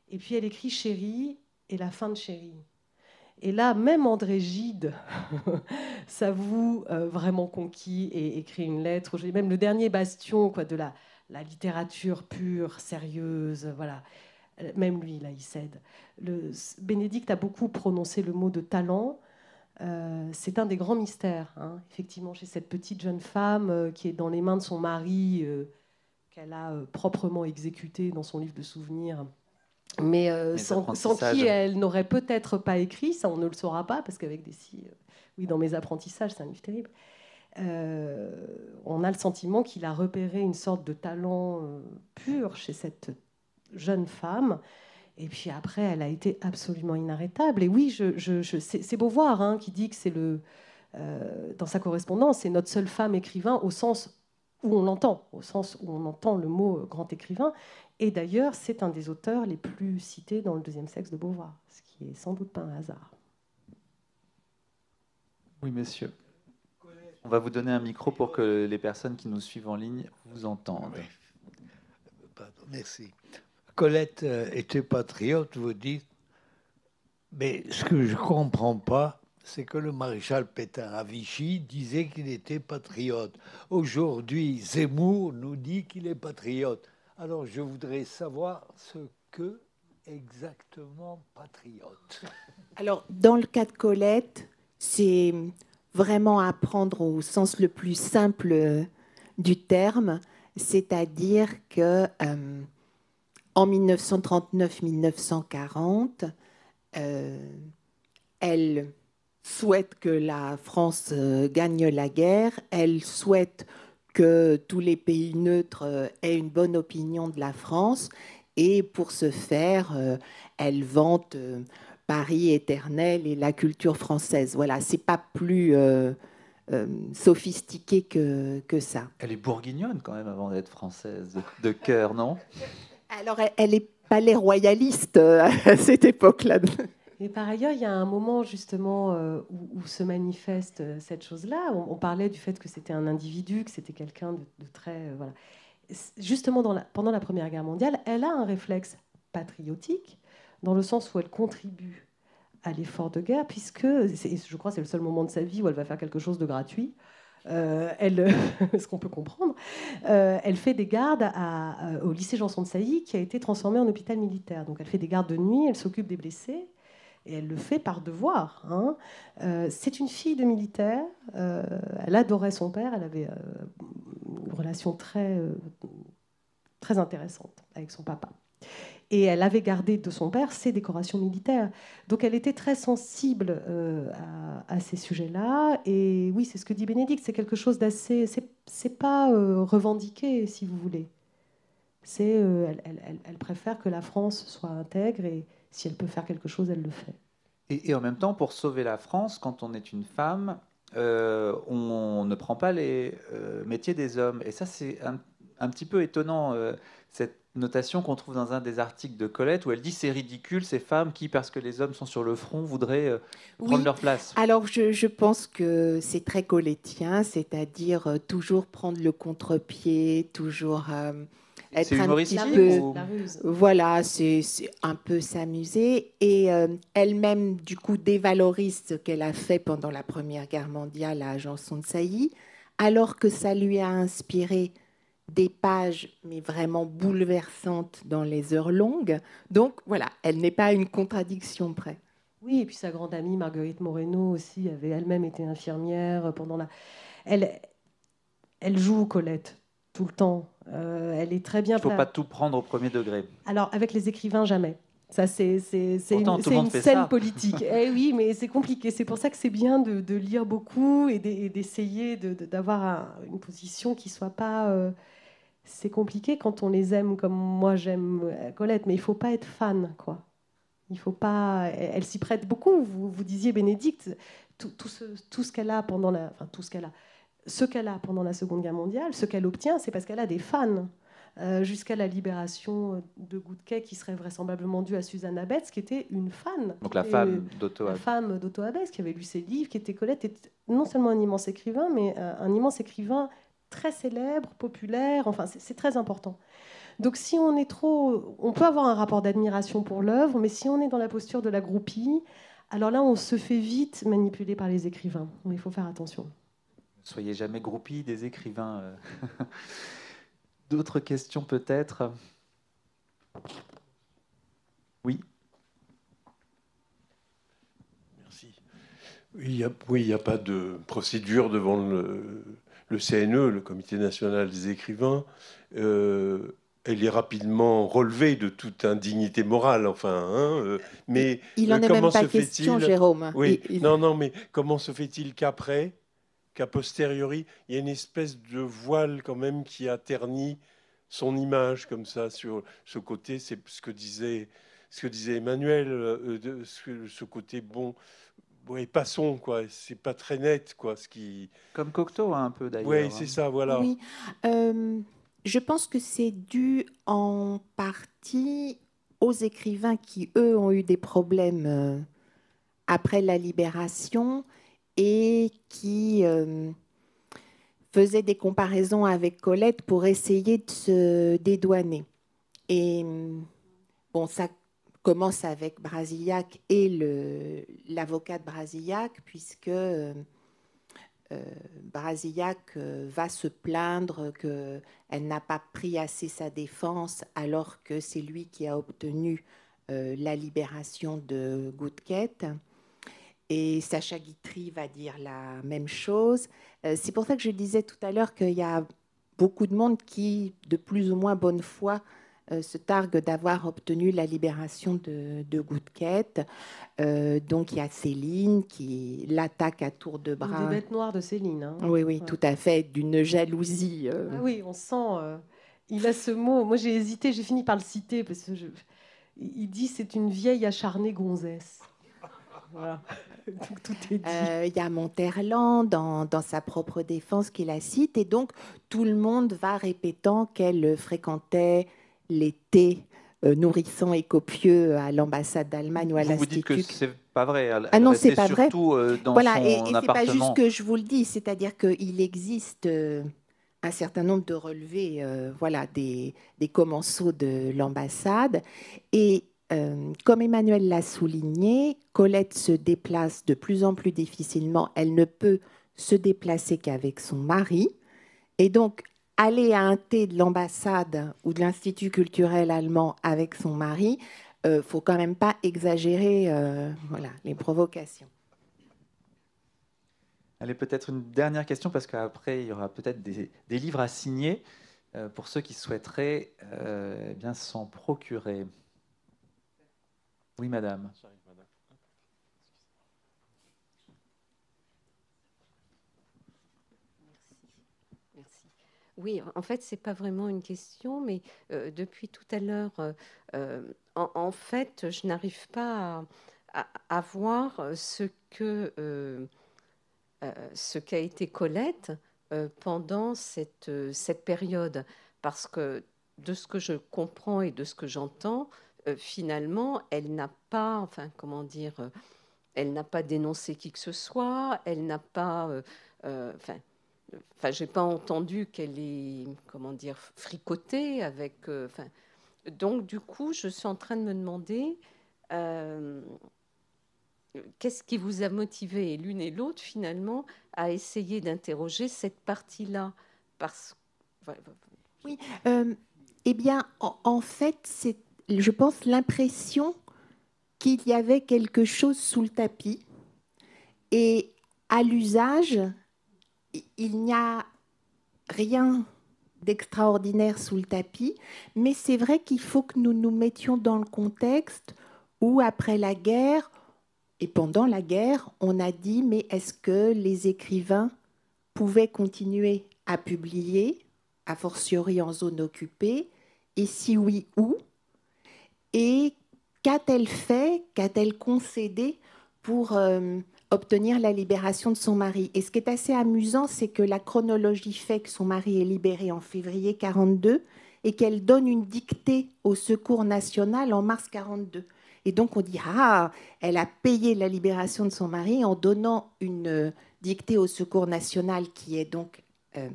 Et puis, elle écrit Chérie et la fin de Chérie. Et là, même André Gide s'avoue euh, vraiment conquis et écrit une lettre. Même le dernier bastion quoi, de la la littérature pure, sérieuse, voilà. Euh, même lui, là, il cède. Le, Bénédicte a beaucoup prononcé le mot de talent. Euh, c'est un des grands mystères, hein, effectivement, chez cette petite jeune femme euh, qui est dans les mains de son mari, qu'elle a proprement exécuté dans son livre de souvenirs, mais, sans, qui elle n'aurait peut-être pas écrit, ça on ne le saura pas, parce qu'avec des oui, dans mes apprentissages, c'est un livre terrible. Euh, on a le sentiment qu'il a repéré une sorte de talent euh, pur chez cette jeune femme. Et puis après, elle a été absolument inarrêtable. Et oui, je, c'est Beauvoir hein, qui dit que c'est le, euh, dans sa correspondance, c'est notre seule femme écrivain au sens où on l'entend, au sens où on entend le mot grand écrivain. Et d'ailleurs, c'est un des auteurs les plus cités dans le deuxième sexe de Beauvoir, ce qui est sans doute pas un hasard. Oui, monsieur. On va vous donner un micro pour que les personnes qui nous suivent en ligne vous entendent. merci. Colette euh, était patriote, vous dites, mais ce que je ne comprends pas, c'est que le maréchal Pétain à Vichy disait qu'il était patriote. Aujourd'hui, Zemmour nous dit qu'il est patriote. Alors je voudrais savoir ce que exactement patriote. Alors dans le cas de Colette, c'est vraiment apprendre au sens le plus simple euh, du terme, c'est-à-dire que euh, en 1939-1940, euh, elle souhaite que la France gagne la guerre, elle souhaite que tous les pays neutres aient une bonne opinion de la France, et pour ce faire, elle vante Paris éternel et la culture française. Voilà, c'est pas plus euh, euh, sophistiqué que, que, ça. Elle est bourguignonne quand même avant d'être française, de, cœur, non Alors, elle, est palais royaliste euh, à cette époque-là. Et par ailleurs, il y a un moment justement où, se manifeste cette chose-là. On, parlait du fait que c'était un individu, que c'était quelqu'un de, très... voilà. Justement, dans pendant la Première Guerre mondiale, elle a un réflexe patriotique dans le sens où elle contribue à l'effort de guerre, puisque, je crois que c'est le seul moment de sa vie où elle va faire quelque chose de gratuit, euh, elle, ce qu'on peut comprendre, euh, elle fait des gardes à, euh, au lycée Janson de Sailly, qui a été transformé en hôpital militaire. Donc elle fait des gardes de nuit, elle s'occupe des blessés, et elle le fait par devoir. Hein. c'est une fille de militaire, elle adorait son père, elle avait une relation très, très intéressante avec son papa. Et elle avait gardé de son père ses décorations militaires. Donc elle était très sensible euh, à, ces sujets-là. Et oui, c'est ce que dit Bénédicte, c'est quelque chose d'assez. C'est pas euh, revendiqué, si vous voulez. C'est, euh, elle, préfère que la France soit intègre et si elle peut faire quelque chose, elle le fait. Et, en même temps, pour sauver la France, quand on est une femme, on ne prend pas les métiers des hommes. Et ça, c'est un, un, petit peu étonnant, cette notation qu'on trouve dans un des articles de Colette où elle dit c'est ridicule ces femmes qui, parce que les hommes sont sur le front, voudraient euh, prendre leur place. Alors je, pense que c'est très colettien, c'est-à-dire euh, toujours prendre le contre-pied, toujours euh, être un peu... Voilà, c'est un peu s'amuser. Et elle-même, du coup, dévalorise ce qu'elle a fait pendant la Première Guerre mondiale à jean de Sailly, alors que ça lui a inspiré des pages, mais vraiment bouleversantes dans les heures longues. Donc voilà, elle n'est pas une contradiction près. Oui, et puis sa grande amie Marguerite Moreno aussi avait elle-même été infirmière pendant la. Elle, elle joue Colette tout le temps. Euh, elle est très bien. Il ne faut pas tout prendre au premier degré. Alors avec les écrivains jamais. Ça, c'est une, une scène politique. eh oui, mais c'est compliqué. C'est pour ça que c'est bien de, lire beaucoup et d'essayer d'avoir une position qui ne soit pas. Euh, c'est compliqué quand on les aime comme moi j'aime euh, Colette, mais il faut pas être fan, quoi. Il faut pas. Elle s'y prête beaucoup. Vous, vous disiez Bénédicte, tout, ce, qu'elle a pendant la, enfin tout ce qu'elle a, ce qu'elle a pendant la Seconde Guerre mondiale, ce qu'elle obtient, c'est parce qu'elle a des fans. Euh, jusqu'à la libération de Goudquet, qui serait vraisemblablement due à Suzanne Abetz, qui était une fan. Donc la femme d'Otto La femme Abetz, qui avait lu ses livres, qui était Colette, était non seulement un immense écrivain, mais euh, un immense écrivain très célèbre, populaire, enfin c'est très important. Donc si on est trop, on peut avoir un rapport d'admiration pour l'œuvre, mais si on est dans la posture de la groupie, alors là on se fait vite manipuler par les écrivains. il faut faire attention. soyez jamais groupie des écrivains. Euh. D'autres questions peut-être Oui. Merci. Oui, il n'y a, pas de procédure devant le, le CNE, le Comité national des écrivains, euh, elle est rapidement relevée de toute indignité morale, enfin. Hein, euh, mais il euh, en est même pas question, Jérôme. Oui. Non, non, mais comment se fait-il qu'après, qu'a posteriori, il y a une espèce de voile quand même qui a terni son image comme ça sur ce côté. C'est ce que disait, ce que disait Emmanuel, ce, côté bon ouais, passons, quoi. C'est pas très net, quoi. Ce qui... Comme Cocteau, hein, un peu d'ailleurs. Oui, hein. c'est ça, voilà. Oui. Euh, je pense que c'est dû en partie aux écrivains qui, eux, ont eu des problèmes euh, après la libération et qui euh, faisaient des comparaisons avec Colette pour essayer de se dédouaner. Et bon, ça commence avec Brasillac et l'avocat de Brasillac, puisque euh, euh Brasillac euh, va se plaindre qu'elle n'a pas pris assez sa défense alors que c'est lui qui a obtenu euh, la libération de Goudquette. Et Sacha Guitry va dire la même chose. c'est pour ça que je disais tout à l'heure qu'il y a beaucoup de monde qui, de plus ou moins bonne foi, euh, se targue d'avoir obtenu la libération de, de Goudquette. Euh, donc il y a Céline qui l'attaque à tour de bras. Des bêtes noires de Céline. Hein. Oui, oui, tout à fait, d'une jalousie. Euh. Ah oui, on sent. il a ce mot. Moi j'ai hésité, j'ai fini par le citer parce que il dit c'est une vieille acharnée gonzesse. Voilà. Donc, tout est dit. il y a Monterland dans, dans, sa propre défense qui la cite, et donc tout le monde va répétant qu'elle fréquentait l'été euh, nourrissant et copieux à l'ambassade d'Allemagne ou à l'Institut. Vous dites que c'est pas vrai. ah non, c'est pas vrai. Euh, voilà, et, Ce n'est pas juste que je vous le dis, c'est-à-dire qu'il existe euh, un certain nombre de relevés, voilà, des, des commensaux de l'ambassade et comme Emmanuel l'a souligné, Colette se déplace de plus en plus difficilement. Elle ne peut se déplacer qu'avec son mari. Et donc, aller à un thé de l'ambassade ou de l'institut culturel allemand avec son mari, euh, faut quand même pas exagérer euh, voilà, les provocations. Allez, peut-être une dernière question, parce qu'après, il y aura peut-être des, livres à signer euh, pour ceux qui souhaiteraient eh bien s'en procurer. Oui, madame. Oui, en fait, c'est pas vraiment une question, mais euh, depuis tout à l'heure, euh, euh, en, fait, je n'arrive pas à, voir ce que euh, ce qu'a été Colette pendant cette, cette période, parce que de ce que je comprends et de ce que j'entends, finalement, elle n'a pas, enfin, comment dire, elle n'a pas dénoncé qui que ce soit, elle n'a pas, enfin enfin, j'ai pas entendu qu'elle est, comment dire, fricotée avec. Euh, enfin, donc, du coup, je suis en train de me demander euh, qu'est-ce qui vous a motivé l'une et l'autre finalement à essayer d'interroger cette partie-là, parce. oui. Euh, eh bien, en, en fait, c'est, je pense, l'impression qu'il y avait quelque chose sous le tapis, et à l'usage il n'y a rien d'extraordinaire sous le tapis, mais c'est vrai qu'il faut que nous nous mettions dans le contexte où, après la guerre et pendant la guerre, on a dit, mais est-ce que les écrivains pouvaient continuer à publier, a fortiori en zone occupée, et si oui, où Et qu'a-t-elle fait, qu'a-t-elle concédé pour... Euh, obtenir la libération de son mari. Et ce qui est assez amusant, c'est que la chronologie fait que son mari est libéré en février 42 et qu'elle donne une dictée au Secours national en mars 42. Et donc on dit ah, elle a payé la libération de son mari en donnant une euh, dictée au Secours national qui est donc euh,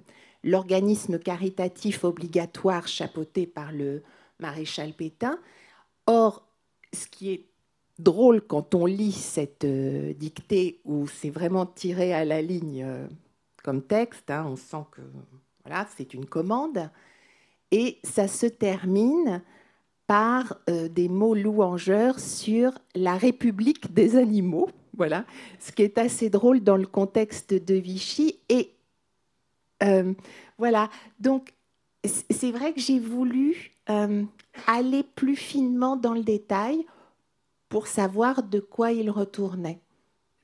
l'organisme caritatif obligatoire chapeauté par le maréchal Pétain. Or, ce qui est drôle quand on lit cette euh, dictée où c'est vraiment tiré à la ligne euh, comme texte. Hein, on sent que voilà, c'est une commande. Et ça se termine par euh, des mots louangeurs sur la République des animaux. Voilà, ce qui est assez drôle dans le contexte de Vichy. Et voilà, donc c'est vrai que j'ai voulu aller plus finement dans le détail pour savoir de quoi il retournait.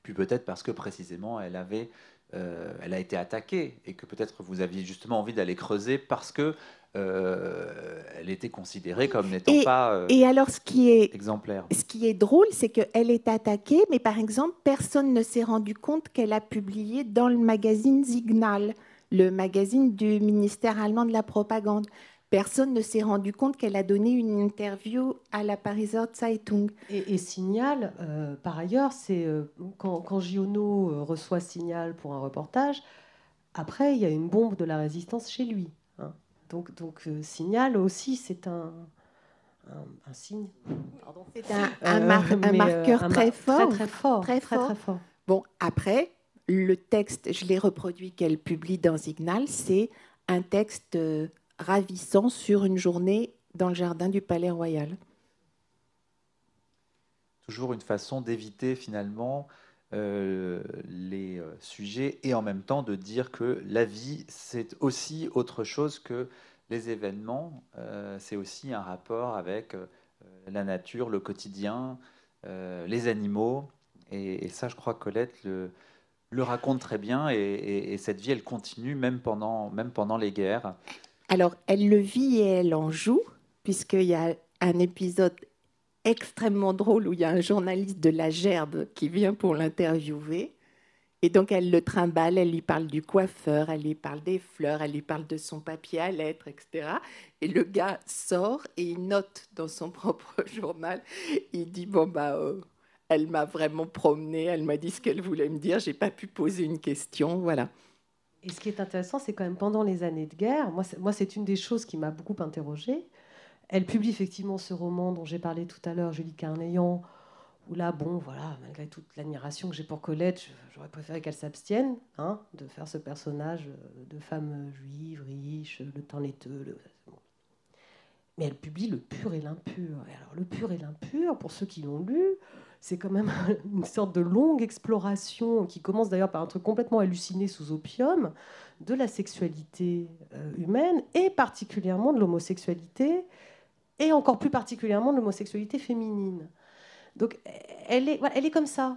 puis peut-être parce que précisément elle avait, euh, elle a été attaquée et que peut-être vous aviez justement envie d'aller creuser parce que euh, elle était considérée comme n'étant pas euh, et alors ce qui est exemplaire. Ce qui est drôle, c'est qu'elle est attaquée, mais par exemple, personne ne s'est rendu compte qu'elle a publié dans le magazine Signal, le magazine du ministère allemand de la propagande. Personne ne s'est rendu compte qu'elle a donné une interview à la Pariser Zeitung. Et, et Signal, euh, par ailleurs, c'est euh, quand, Giono euh, reçoit Signal pour un reportage, après, il y a une bombe de la résistance chez lui. Hein. Donc, Signal aussi, c'est un, signe. C'est un, marqueur très, fort, très, Très, très fort. Bon, après, le texte, je l'ai reproduit qu'elle publie dans Signal, c'est un texte ravissant sur une journée dans le jardin du Palais Royal. Toujours une façon d'éviter finalement euh, les euh, sujets et en même temps de dire que la vie, c'est aussi autre chose que les événements, euh, c'est aussi un rapport avec la nature, le quotidien, les animaux. Et, ça, je crois, Colette le, le raconte très bien et, et, cette vie, elle continue même pendant, même pendant les guerres. Alors, elle le vit et elle en joue, puisqu'il y a un épisode extrêmement drôle où il y a un journaliste de la Gerbe qui vient pour l'interviewer. Et donc, elle le trimballe, elle lui parle du coiffeur, elle lui parle des fleurs, elle lui parle de son papier à lettres, etc. Et le gars sort et il note dans son propre journal, il dit, bon, bah, euh, elle m'a vraiment promené, elle m'a dit ce qu'elle voulait me dire, j'ai pas pu poser une question, voilà. Et ce qui est intéressant, c'est quand même pendant les années de guerre, moi c'est une des choses qui m'a beaucoup interrogée. Elle publie effectivement ce roman dont j'ai parlé tout à l'heure, Julie Carnéan, où là, bon, voilà, malgré toute l'admiration que j'ai pour Colette, j'aurais préféré qu'elle s'abstienne hein, de faire ce personnage euh, de femme euh, juive, riche, le temps laiteux. Mais elle publie le pur et l'impur. Et alors, le pur et l'impur, pour ceux qui l'ont lu, c'est quand même une sorte de longue exploration qui commence d'ailleurs par un truc complètement halluciné sous opium de la sexualité euh, humaine et particulièrement de l'homosexualité et encore plus particulièrement de l'homosexualité féminine. Donc elle est, elle est comme ça,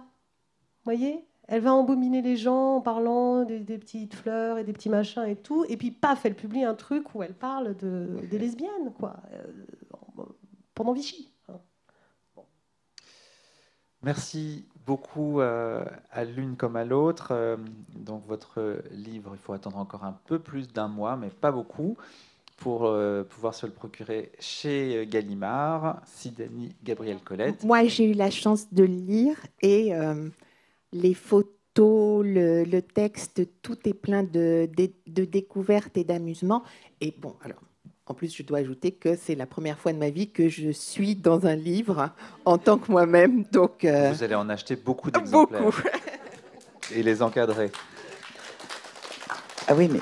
voyez Elle va embobiner les gens en parlant des, petites fleurs et des petits machins et tout, et puis paf, elle publie un truc où elle parle des lesbiennes, quoi, euh, pendant Vichy. Merci beaucoup euh, à l'une comme à l'autre. Euh, donc votre livre, il faut attendre encore un peu plus d'un mois, mais pas beaucoup, pour euh, pouvoir se le procurer chez Gallimard, Sidani Gabriel Colette. Moi, j'ai eu la chance de lire et les photos, le, texte, tout est plein de, découvertes et d'amusement. Et bon, alors en plus, je dois ajouter que c'est la première fois de ma vie que je suis dans un livre en tant que moi-même. Donc, euh, Vous allez en acheter beaucoup d'exemplaires. Beaucoup. et les encadrer. Ah oui, mais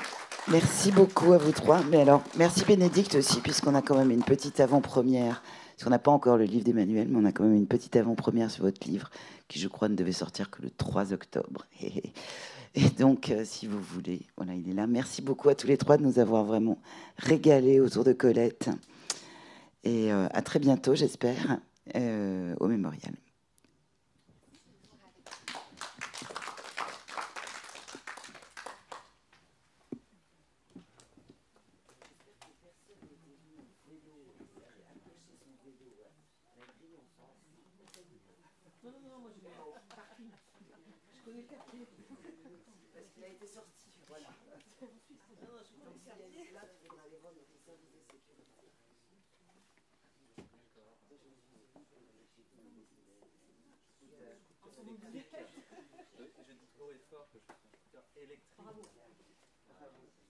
merci beaucoup à vous trois. Mais alors, merci Bénédicte aussi, puisqu'on a quand même une petite avant-première. Parce qu'on n'a pas encore le livre d'Emmanuel, mais on a quand même une petite avant-première sur votre livre, qui je crois ne devait sortir que le 3 octobre. Et donc, euh, si vous voulez, voilà, il est là. Merci beaucoup à tous les trois de nous avoir vraiment régalés autour de Colette. Et euh, à très bientôt, j'espère, euh, au mémorial.